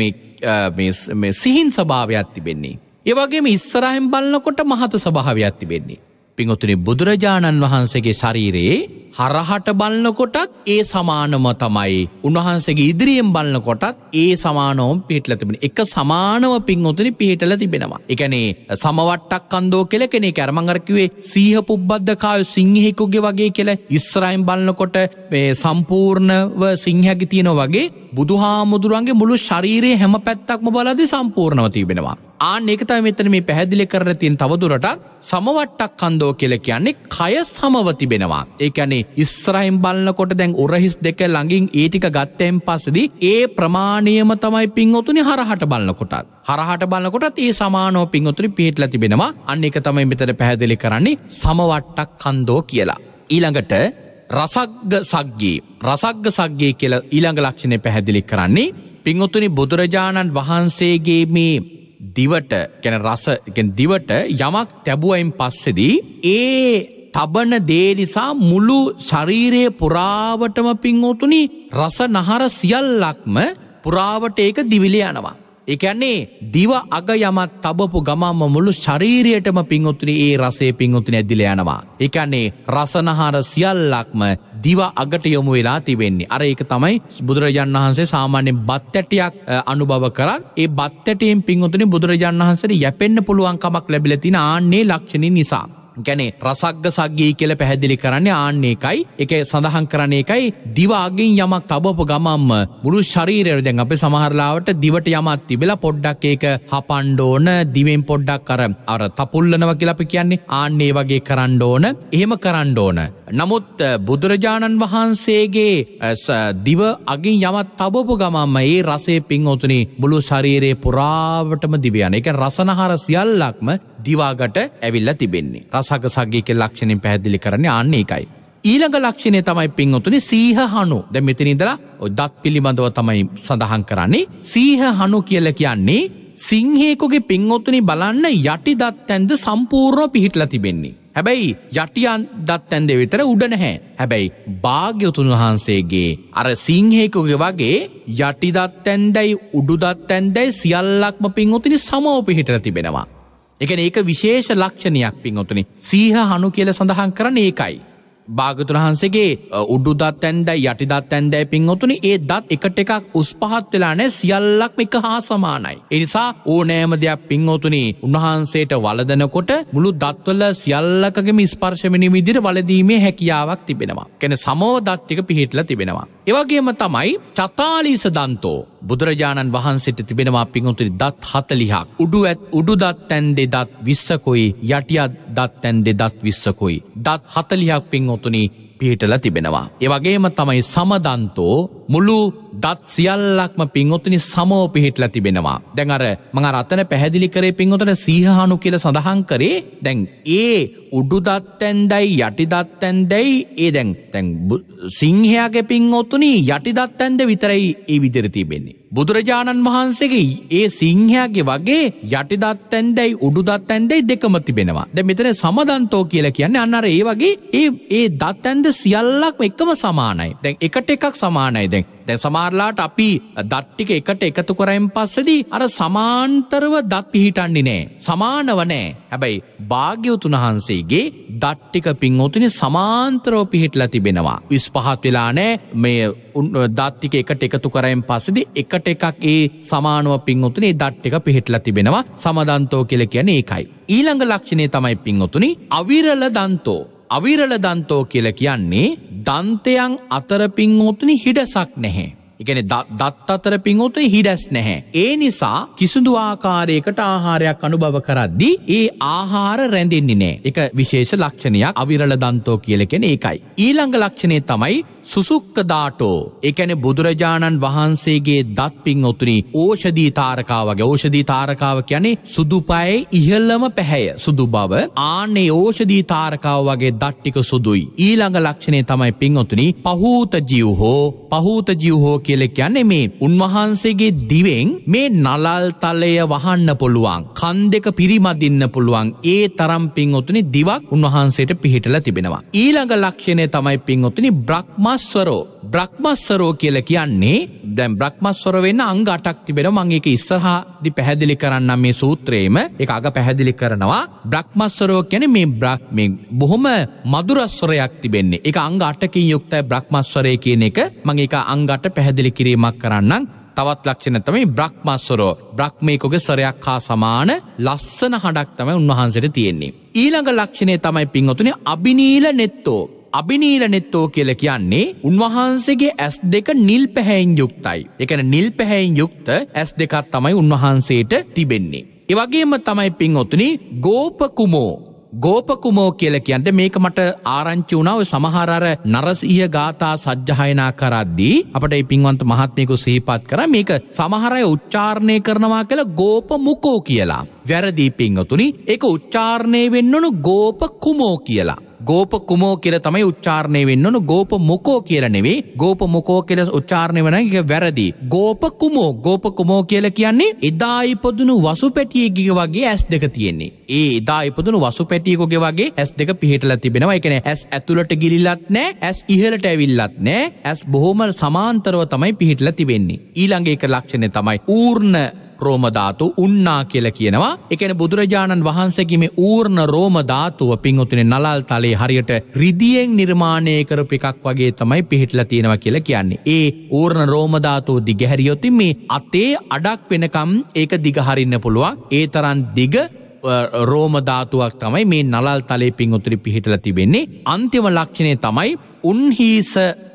සිහින් ස්භාවයක් තිබෙන්නේ. ඒවගේම ඉස්සරහෙන් බලන්නකොට මහත ස්භාවයක් තිබෙන්නේ. පිඟතුනි බුදුරජාණන් වහන්සේගේ ශරීරයේ හරහට බලන්නකොටත් ඒ සමානම තමයි උන්වහන්සේගේ ඉදිරියෙන් බලන්නකොටත් ඒ සමානෝම් පිහිටලා තිබෙන එක සමානව පින්වතුනි පිහිටලා තිබෙනවා. ඒ කියන්නේ සමවට්ටක් කන්දෝ කියලා කෙනෙක් අර මං අර කිව්වේ සීහ පුබ්බද්දකාය සිංහෙකුගේ වගේ කියලා ඉස්සරහින් බලනකොට මේ සම්පූර්ණව සිංහගේ තියෙනවා වගේ බුදුහාමුදුරන්ගේ මුළු ශරීරයේ හැම පැත්තක්ම බලද්දී සම්පූර්ණව තිබෙනවා. ආන ඒකතයි මෙතන මේ පැහැදිලි කරන තියෙන් තවදුරටත් සමවට්ටක් කන්දෝ කියල කියන්නේ කය සමවතිබෙනවා. ඒකැනේ ඉස්රයිම් බලන්නකොට දැන් උරහිස් දෙක ළඟින් ඒටික ගත්තයෙන් පසදි ඒ ප්‍රමාණයම තමයි පින්ඔතුනි හරහට බලන්නකොටත්. හරහට බලන්නකොටත් ඒ සමානෝ පින්ඔතුරි පිහිටල තිබෙනවා අන්න එක තමයි මෙතර පැහැදිලි කරන්නේ සමවට්ටක් කන්දෝ කියලා. ඊළඟට රසක්ග සක්ගේ රසක්ග සක්ගේ කියල ඊළඟ ලක්ෂණය පැහැදිලි කරන්නේ පිංඔතුනි බුදුරජාණන් වහන්සේගේ මේ දිවට ගැන රස දිවට යමක් තැබුවයින් පස්සෙදී ඒ තබන දේ නිසා මුළු ශරීරයේ පුරාවටම පින්වතුනි රස නහර සියල්ලක්ම පුරාවට ඒක දිවිල යනවා. එකන්නේ දිව අග යමත් තබපු ගමම්ම මුළු ශරීරයටම පිංගුතුනි ඒ රසේ පිංගුතුනි ඇදිල යනවා. එකන්නේ රසනහාර සියල්ලක්ම දිව අගට යොමු වෙලා තිබෙන්නේ. අර ඒක තමයි බුදුරජාණන් වහන්සේ සාමාන්‍යයෙන් බත්තැටියක් අනුභව කරත් ඒ බත්තැටියෙන් පිංගුතුනි බුදුරජාණන් වහන්සේට යැපෙන්න පුළුවන් කමක් ලැබිලා තින ආන්නේ ලක්ෂණින් නිසා. ගැනේ රසක්ග සක්ගේ කියල පැහැදිලි කරන්න ආන්නේ එකයි එක සඳහන් කරන එකයි දිවාගෙන් යමක් තබපු ගමම්ම මුළු ශරීරයට දැන් අපේ සමහරලාවට දිවට යමත් තිබෙලා පොඩ්ඩක් ඒක හපන්්ඩෝන දිවෙන් පොඩ්ඩක් කර අර තපුල්ලනව කියලපි කියන්නේ ආන්නේ වගේ කරන්න ඕන එහෙම කරන්න ඕන නමුත් බුදුරජාණන් වහන්සේගේ දිව අගින් යමත් තබපු ගමම්ම ඒ රසේ පින්ඔතුනි මුළු ශරීරයේ පුරාවටම දිවයන එක රසනහර සියල්ලක්ම දිවාගට ඇවිල්ල තිබෙන්නේ. රසක සගේක ලක්ෂණින් පැහැදිලි කරන්නේ අන්න එකයි. ඊළඟ ලක්ෂණය තමයි පින්ඔතුනි සීහ හනු ද මෙතනිදලා දත් පිළිබඳව තමයි සඳහන් කරන්නේ සීහ හනු කියල කියන්නේ සිංහේකුගේ පින්ඔතුනි බලන්න යටි දත් ඇන්ද සම්පූර්ණෝ පිහිටලා තිබෙන්නේ. හැබැයි යටියන් දත්තැන් දෙවිතර උඩ නැහැ. හැබැයි භාග්‍යතුන් වහන්සේගේ අර සිංහෙකුගේ වගේ යටිදත්තැන්දැයි උඩුදත්තැන්දැයි සියල්ලක්ම පින්වතුනි සමව පිහිටර තිබෙනවා. එකන ඒක විශේෂ ලක්ෂණයක් පින්වතුනි සීහ හනු කියල සඳහන් කරන ඒකයි. භාගතුර වහන්සේගේ උඩු දත් ඇන්ඩයි යටි දත් ඇන්ඩෑ පින්වතුනි ඒ දත් එකට එකක් උස් පහත් වෙලා නෑ සියල්ලක්ම එක හා සමානයි. එනිසා ඕනෑම දෙයක් පින්වතුනි උන්වහන්සේට වලදනකොට මුළු දත්වල සියල්ලකගේම ස්පර්ශමනි විදිර වලදීමේ හැකියාවක් තිබෙනවා. කැන සමෝ දත්තික පිහිටල තිබෙනවා. එවගේම තමයි චතාලිස දන්තෝ බුදුරජාණන් වහන්සේට තිබෙනවා පිංහුතුනි දත් හතලිහාක්. උඩු ඇත් උඩු දත් තැන් දෙදත් විස්සකොයි යටියත් දත් තැන් දෙදත් විස්සකොයි. දත් හතලිහාක් පිංහොතුනි පිහිටල තිබෙනවා. ඒවගේම තමයි සමදන්තෝ මුළු දත් සියල්ලක්ම පින්වතුනි සමෝ පිහිටල තිබෙනවා. දැන් අර මඟ රතන පැහැදිලි කරේ පින්වතන සීහානු කියල සඳහන් කරේ දැන් ඒ උඩුදත්තැන්දැයි යටිදත්තැන්දැයි ඒ දැන් තැන් සිංහයාගේ පින් ඔතුනි යටිදත්තැන්ද විතරයි ඒ විදිර තිබෙන්නේ. බුදුරජාණන් වහන්සේගේ ඒ සිංහයාගේ වගේ යටිදත් ඇන්දැයි උඩුදත් ඇන්දැයි දෙකම තිබෙනවා. ද මෙතන සමදන්තෝ කියලා කියන්නේ අන්නර ඒ වගේ ඒ ඒ දත් ඇන්ද සියල්ලක් එකම සමානයි. දැන් එකට එකක් සමානයි දැන් දැ සමාරලාට අපි දට්ටික එකට එකතු කරයිම් පස්සදී අර සමාන්තරව දත් පිහිටන්නි නෑ. සමානවනෑ හැබැයි භාග්‍යවතුන් වහන්සේගේ දට්ටික පින්වතුනි සමාන්තරව පිහිටලා තිබෙනවා. විස් පහත් වෙලා නෑ මේ දත්තික එකට එකතු කරයිම් පස්සදි එකට එකක් ඒ සමානුව පින්වතුනේ දට්ටික පිහිටලා තිබෙනවා සමදන්තෝ කියල කියන්නේ ඒකයි. ඊළඟ ලක්ෂණය තමයි පින්වතුනි අවිරල දන්තෝ. අවිරල දන්තෝ කියල කියන්නේ දන්තයන් අතර පින්වතුනි හිඩසක් නැහැ. ඉගෙන දත් අතර පින්වතුනි හිඩැස් නැහැ. ඒ නිසා කිසිදු ආකාරයකට ආහාරයක් අනුභව කරද්දී ඒ ආහාර රැඳෙන්නේ නැහැ. ඒක විශේෂ ලක්ෂණයක් අවිරල දන්තෝ කියල කියන්නේ ඒකයි. ඊළඟ ලක්ෂණය තමයි සුසුක්ක දාටෝ එකන බුදුරජාණන් වහන්සේගේ දත්පින් ඔතුනි ඕෂදී තාරකාවගේ ඕෂදී තාරකාව කියන්නේ සුදුපයේ ඉහල්ලම පැහැය සුදු බව ආනේ ඕෂදී තාරකාව වගේ දට්ටික සුදුයි. ඊළඟ ලක්ෂණය තමයි පින් ඔතුනි පහූත ජියව් හෝ පහූත ජියව් හෝ කියලෙ කියන්නේ මේ උන්වහන්සේගේ දිවෙන් මේ නලල් තලය වහන්න පුළුවන් කන් දෙක පිරිමදින්න පුළුවන් ඒ තරම් පින් ඔතුනි දිවක් උන්වහන්සේට පිහිටලා තිබෙනවා. ඊළඟ ලක්ෂණය තමයි පින් ඔතුනි බ්‍රහ්ම බ්‍රහ්මස්වරෝ බ්‍රහ්මස්වරෝ කියල කියන්නේ දැම් බ්‍රහ්මස්වර වෙන්න අංග අටක් තිබෙන මං එක ඉස්සරහදි පැහැදිලි කරන්න මේ සූත්‍රයේම එක අග පැහැදිලි කරනවා බ්‍රහ්මස්වරෝ කියන මේ බ්‍රහ්මෙන් බොහොම මදුරස්වරයක් තිබෙන්නේ එක අංග අටකින් යුක්තයි බ්‍රහ්මස්වරය කියන එක මං එක අංගට පැහැදිලි කිරීමක් කරන්නම් තවත් ලක්ෂණ තමයි බ්‍රහ්මස්වරෝ බ්‍රහ්මයකොගේ ස්වරයක් හා සමාන ලස්සන හඬක් තමයි උන්වහන්සේට තියෙන්නේ. ඊළඟ ලක්ෂණය තමයි පින්වතුනි අබිනීල නෙත්තෝ අභිනීලනෙත්තෝ කියල කියන්නේ උන්වහන්සේගේ ඇස් දෙක නිල් පැහැයින් යුක්තයි. එකන නිල් පැහැයින් යුක්ත ඇස් දෙකත් තමයි උන්වහන්සේට තිබෙන්නේ. එවගේම තමයි පින් ඔතුනි ගෝපකුමෝ ගෝපකුමෝ කියල කියන්ට මේක මට ආරංචි වුණාව සමහරර නරසීය ගාථා සජ්්‍යහයනා කරද්දී අපට පින්වන්ත මහත්මයකු සහිපත් කර මේක සමහරය උච්චාරණය කරනවා කළ ගෝප මුකෝ කියලා. වැරදී පිංහතුනි එක උච්චාරණය වෙන්නනු ගෝප කුමෝ කියලා. ගෝප කුමෝ කියල තමයි උච්චාරණය වෙන්න ඕන ගෝප මොකෝ කියල නෙවේ ගෝප මොකෝ කෙලෙස් උච්චාරණය වන එක වැරදි. ගෝප කුමෝ ගෝප කුමෝ කියල කියන්නේ එදා ඉපදුණු වසු පැටියගිය වගේ ඇස් දෙක තියෙන්නේ. ඒ එදා ඉපදුණු වසු පැටියකොගේ වගේ ඇස් දෙක පිහිටලා තිබෙනවා එකන ඇස් ඇතුළට ගිලිලත් නෑ ඇස් ඉහලට ඇවිල්ලත් නෑ ඇස් බොහොම සමාන්තරව තමයි පිහිටලා තිබෙන්නේ. ඊළඟ එක ලක්ෂණය තමයි ඌර්ණ රෝමධාතු උන්නා කියල කියනවා එකන බුදුරජාණන් වහන්සකිම ඌර්ණ රෝමධාතුව පිංහතුනේ නලල් තලේ හරියට රිදියෙන් නිර්මාණය කරපු එකක් වගේ තමයි පිහිටල තියෙනවා කියල කියන්නේ. ඒ ඌර්ණ රෝමධාතුව දිගහැරියොති මේ අතේ අඩක් වෙනකම් ඒක දිගහරින්න පුළුවන් ඒ තරන් දිග රෝමධාතුවක් තමයි මේ නලල් තලේ පින් උතුරි පිහිටල තිබෙන්නේ අන්තිම ලක්ෂණය තමයි උන්හිස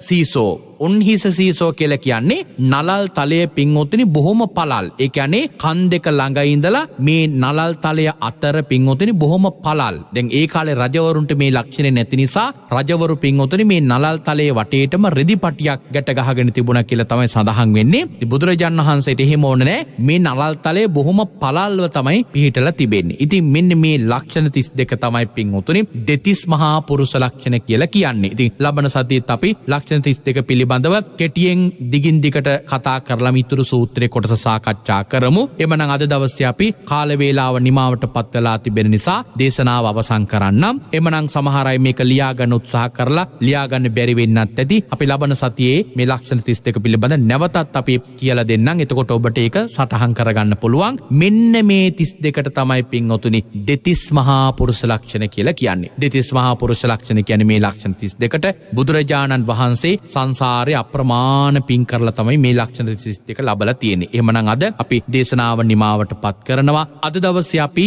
සීසෝ උන්හිසසීසෝ කියල කියන්නේ නලල් තලය පින්වොත්තනි බොහොම පලල් එක අනේ කන් දෙක ළඟයිඉඳලා මේ නලල් තලය අතර පින්වොතනි බොහොම පලල් දැන් ඒ කාලේ රජවරුන්ට මේ ලක්ෂණය නැති නිසා රජවරු පින්වොතනි මේ නලල් තලයේ වටේටම රෙදි පටියක් ගැට ගහගෙන තිබුණ කියල තමයි සඳහන් වෙන්නේ බුදුරජාන් වහන්සේට එහෙම ඕනනෑ මේ නලල් තලය බොහොම පලල්ව තමයි පිහිටලා තිබෙන්නේ ඉතින් මෙන්න මේ ලක්ෂණ තිස් දෙක තමයි පින්වොතුනි දෙතිස් මහා පුරුෂ ලක්ෂණ කියලා කියන්නේ ඉතින් ලබන සතියත් අපි ලක්ෂණ තිස් දෙක පිළිබ පිළිබඳව කෙටියෙන් දිගින් දිකට කතා කරලා මිතුරු සූත්‍රය කොටස සාකච්ඡා කරමු එමන අද දවස්්‍ය අපි කාලවේලාව නිමාවට පත්වලා තිබෙන නිසා දේශනාව අවසං කරන්නම් එමනං සමහරයි මේක ලියාගන්න උත්සාහ කරලා ලියාගන්න බැරිවෙන්නත් ඇති අපි ලබන සතියේ මේ ලක්ෂණ තිස්තක පිළිබඳ නැවතත් අපි කියල දෙන්නම් එතකොට ඔබට ඒක සටහන් කරගන්න පුළුවන් මෙන්න මේ තිස් දෙකට තමයි පින් ඔතුනි දෙතිස් මහා පුරුෂ ලක්ෂණ කියලා කියන්නේ දෙතිස් මහා පුරුෂ ලක්ෂණ කියන මේ ලක්ෂණ තිස් දෙකට බුදුරජාණන් වහන්සේ සංසා ආකාරය අප්‍රමාණ පින් කරලා තමයි මේ ලක්ෂණ සිස්තික ලබල තියෙන එමනං අද අපි දේශනාව නිමාවට පත් කරනවා අද දවස අපි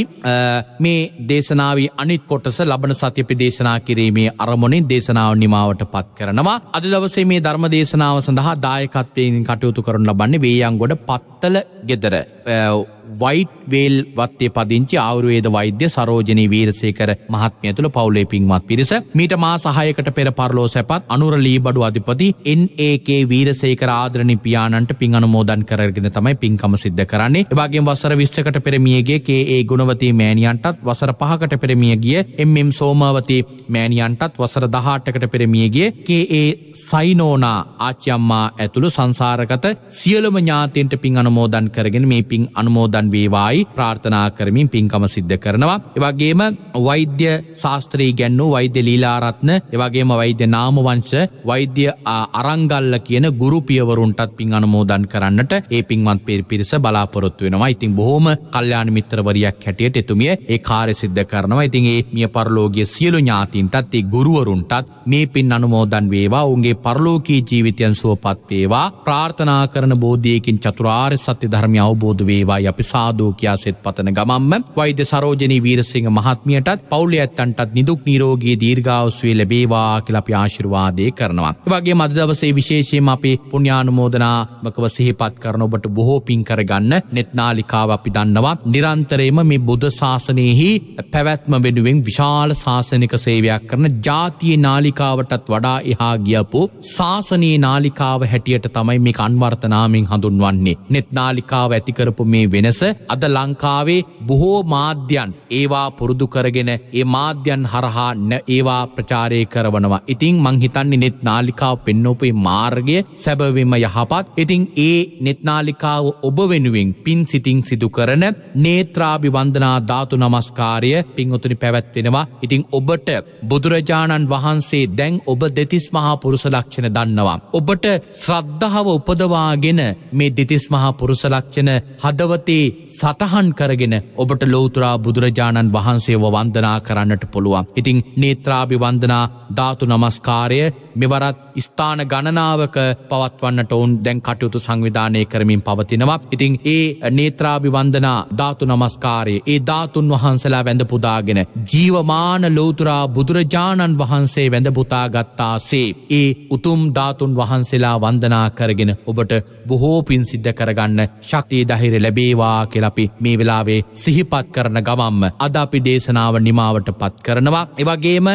මේ දේශනාව අනිත් කොටස ලබන සතිපි දේශනා කිරීමේ අරමුණින් දේශනාව නිමාවට පත් කරනවා අද දවසේ මේ ධර්ම දේශනාව සඳහා දායකත්වයෙන් කටයුතු කරන ලබන්නේ වේයන්ගොඩ පත්තල ගෙදර වයිට් වේල් වත්තේ පදිංචි ආවරුවේද වෛද්‍ය සරෝජනී වීරසේකර මහත්මය තුළ පවුලේ පින්වත් පිරිස මීට මා සහයකට පෙර පරලෝ සැපත් අනුරලී බඩු අධිපති NAK වීරසේකර ආදරණී පියාණන්ට පින් අනුමෝදන් කරගෙන තමයි පින්කම සිද්ධ කරන්නේ. එවාගෙන් වසර 20කට පෙර මියගිය KA ගුණවතී මෑණියන්ටත් වසර 5කට පෙර මියගිය MM සෝමාවතී මෑණියන්ටත් වසර 18කට පෙර මියගිය KA සයිනෝනා ආච්චි අම්මා ඇතුළු සංසාරගත සියලුම ඥාතීන්ට පින් අනුමෝදන් කරගෙන මේ පින් අනුමෝදන් වේවායි ප්‍රාර්ථනා කරමින් පින්කම සිද්ධ කරනවා. එවගේම වෛද්‍ය ශාස්ත්‍රී ගැන්නූ වෛද්‍ය ලීලාරත්න එවගේම වෛද්‍ය නාමවංශ වෛද්‍ය අරංගල්ල කියන ගුරු පියවරුන්ටත් පින් අනුමෝදන් කරන්නට ඒ පින්වත් පිරිස බලාපොරොත්තු වෙනවා. ඉතින් බොහොම කල්යාණ මිත්‍රවරියක් හැටියට එතුමිය ඒ කාර්ය සිද්ධ කරනවා. ඉතින් ඒ මිය පරලෝකීය සියලු ඥාතින්ටත් ඒ ගුරුවරුන්ටත් මේ පින් අනුමෝදන් වේවා උන්ගේ පරලෝකී ජීවිතයන් සුවපත්වේවා ප්‍රාර්ථනා කරන බෝධියකින් චතුරාර් සත්‍ය ධර්මය අවබෝධ වේවා අපි සාධෝකයා සෙත් පතන ගමම්ම වෛද සරෝජනී වීරසිංහ මහත්මියටත් පවුල ඇත්තන්ටත් නිදුක් නීරෝගී දීර්ඝාවස්වේ ලැබේවා කියලපි ආශිර්වාදය කරනවා. වගේ මදදවසේ විශේෂයෙන් අපේ පුුණ්‍යානුමෝදනාමකව සහිපත් කරන ඔබට බොහෝ පින් කරගන්න නෙත්නාලිකාව අපි දන්නවා නිරන්තරේම මේ බුද්ධ ශාසනයෙහි පැවැත්ම වෙනුවෙන් විශාල ශාසනික සේවයක් කරන ජාතිය නාලි නාලිකාවටත් වඩා එහා ගියපු ශාසනයේ නාලිකාව හැටියට තමයි මේ අන්වර්තනාමෙන් හඳුන්වන්නේ. නෙත් නාලිකාව ඇතිකරපු මේ වෙනස අද ලංකාවේ බොහෝ මාධ්‍යන් ඒවා පුරුදු කරගෙන ඒ මාධ්‍යන් හරහා ඒවා ප්‍රචාරය කරවනවා. ඉතිං මංහිතන්නේ නෙත් නාලිකාව පෙන්නොපේ මාර්ගය සැබවිම යහපත්. ඉතිං ඒ නෙත්නාලිකාව ඔබ වෙනුවෙන් පින් සිතිං සිදු කරන නේත්‍රාභි වන්දනා ධාතු නමස්කාරය පින්ඔතුනි පැවැත්වෙනවා. ඉතිං ඔබට බුදුරජාණන් වහන්සේ වහන්සේ දැන් ඔබ දෙතිස් මහා පුරුස ලක්ෂණ දන්නවා. ඔබට ශ්‍රද්ධාව උපදවාගෙන මේ දෙතිස් මහා පුරුස ලක්ෂණ හදවතේ සටහන් කරගෙන ඔබට ලෝතුරා බුදුරජාණන් වහන්සේව වන්දනා කරන්නට පුළුවන්. ඉතිං නේත්‍රාභි වන්දනා ධාතු නමස්කාරය මෙවරත් ස්ථාන ගණනාවක පවත්වන්නට ඔවුන් දැන් කටයුතු සංවිධානය කරමින් පවතිනවා. ඉතිං ඒ නේත්‍රාභිවන්දනා ධාතු නමස්කාරයේ ඒ ධාතුන් වහන්සලා වැඳ පුදාගෙන ජීවමාන ලෝතුරා බුදුරජාණන් වහන්සේ වැඳ පිටබොතාගත්තා සේ ඒ උතුම් ධාතුන් වහන්සේලා වන්දනා කරගෙන ඔබට බොහෝ පින් සිද්ධ කරගන්න ශක්තිය දහිර ලැබේවා කෙලපි මේ වෙලාවේ සිහිපත් කරන ගමම්ම අද අපි දේශනාව නිමාවට පත් කරනවා එවගේම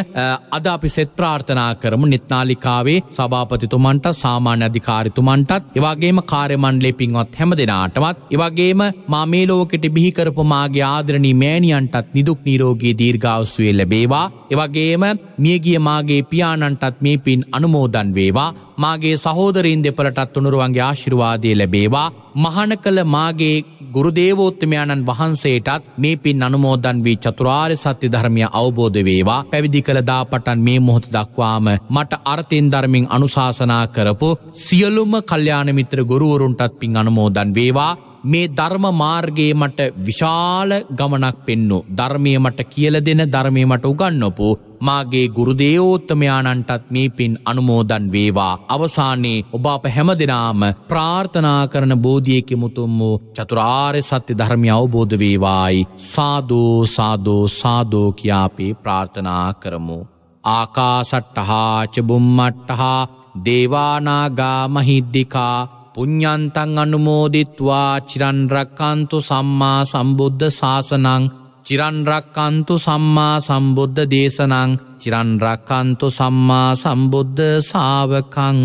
අද අපි සෙත් ප්‍රාර්ථනා කරමු නිත්නාලිකාවේ සභාපතිතුමන්ට සාමාන්‍ය අධිකාරිතුමන්ටත් එවාගේම කාර්යමණ්ඩලේ පින්වත් හැම දෙනාටමත් එවගේම මා මේ ලෝකෙට බිහි කරපු මාගේ ආදරණී මෑණියන්ටත් නිදුක් නිරෝගී දීර්ඝායුෂය ලැබේවා එවගේම මියගිය මාගේ පියාණන්ටත් මේ පින් අනුමෝදන් වේවා මාගේ සහෝදරීන් දෙපළටත් උනුරුවන්ගේ ආශිර්වාදය ලැබේවා මහන කළ මාගේ ගුරුදේවෝත්තමයාණන් වහන්සේටත් මේ පින් අනුමෝදන් වී චතුරාර්ය සත්‍ය ධර්මය අවබෝධ වේවා පැවිදි කළ දාපටන් මේ මොහොත දක්වාම මට අර්ථයෙන් ධර්මින් අනුශාසනා කරපු සියලුම කල්යාණ මිත්‍ර ගුරුවරුන්ටත් පින් අනුමෝදන් වේවා මේ ධර්ම මාර්ගයේ මට විශාල ගමනක් පෙන්නු ධර්මය මට කියල දෙන ධර්මය මට උගන්නපු මාගේ ගුරුදේවෝත්තමයාණන්ටත් මේ පින් අනුමෝදන් වේවා. අවසානයේ ඔබ අප හැම දෙනාම ප්‍රාර්ථනා කරන බෝධියකි මුතුම් වූ චතුරාර්ය සත්‍ය ධර්මය අවබෝධ වේවායි. සාදෝ සාදෝ සාදෝ කියාපේ ප්‍රාර්ථනා කරමු. ආකාසට්ටහා චබුම්මට්ටහා දේවානාගා මහිද්දිකා පුඤ්ඥන්තන් අනුමෝදිත්වා චිරන්රක්කන්තු සම්මා සම්බුද්ධ ශාසනං චිරන්රක්කන්තු සම්මා සම්බුද්ධ දේශනං චිරන්රක්කන්තු සම්මා සම්බුද්ධ සාාවකං.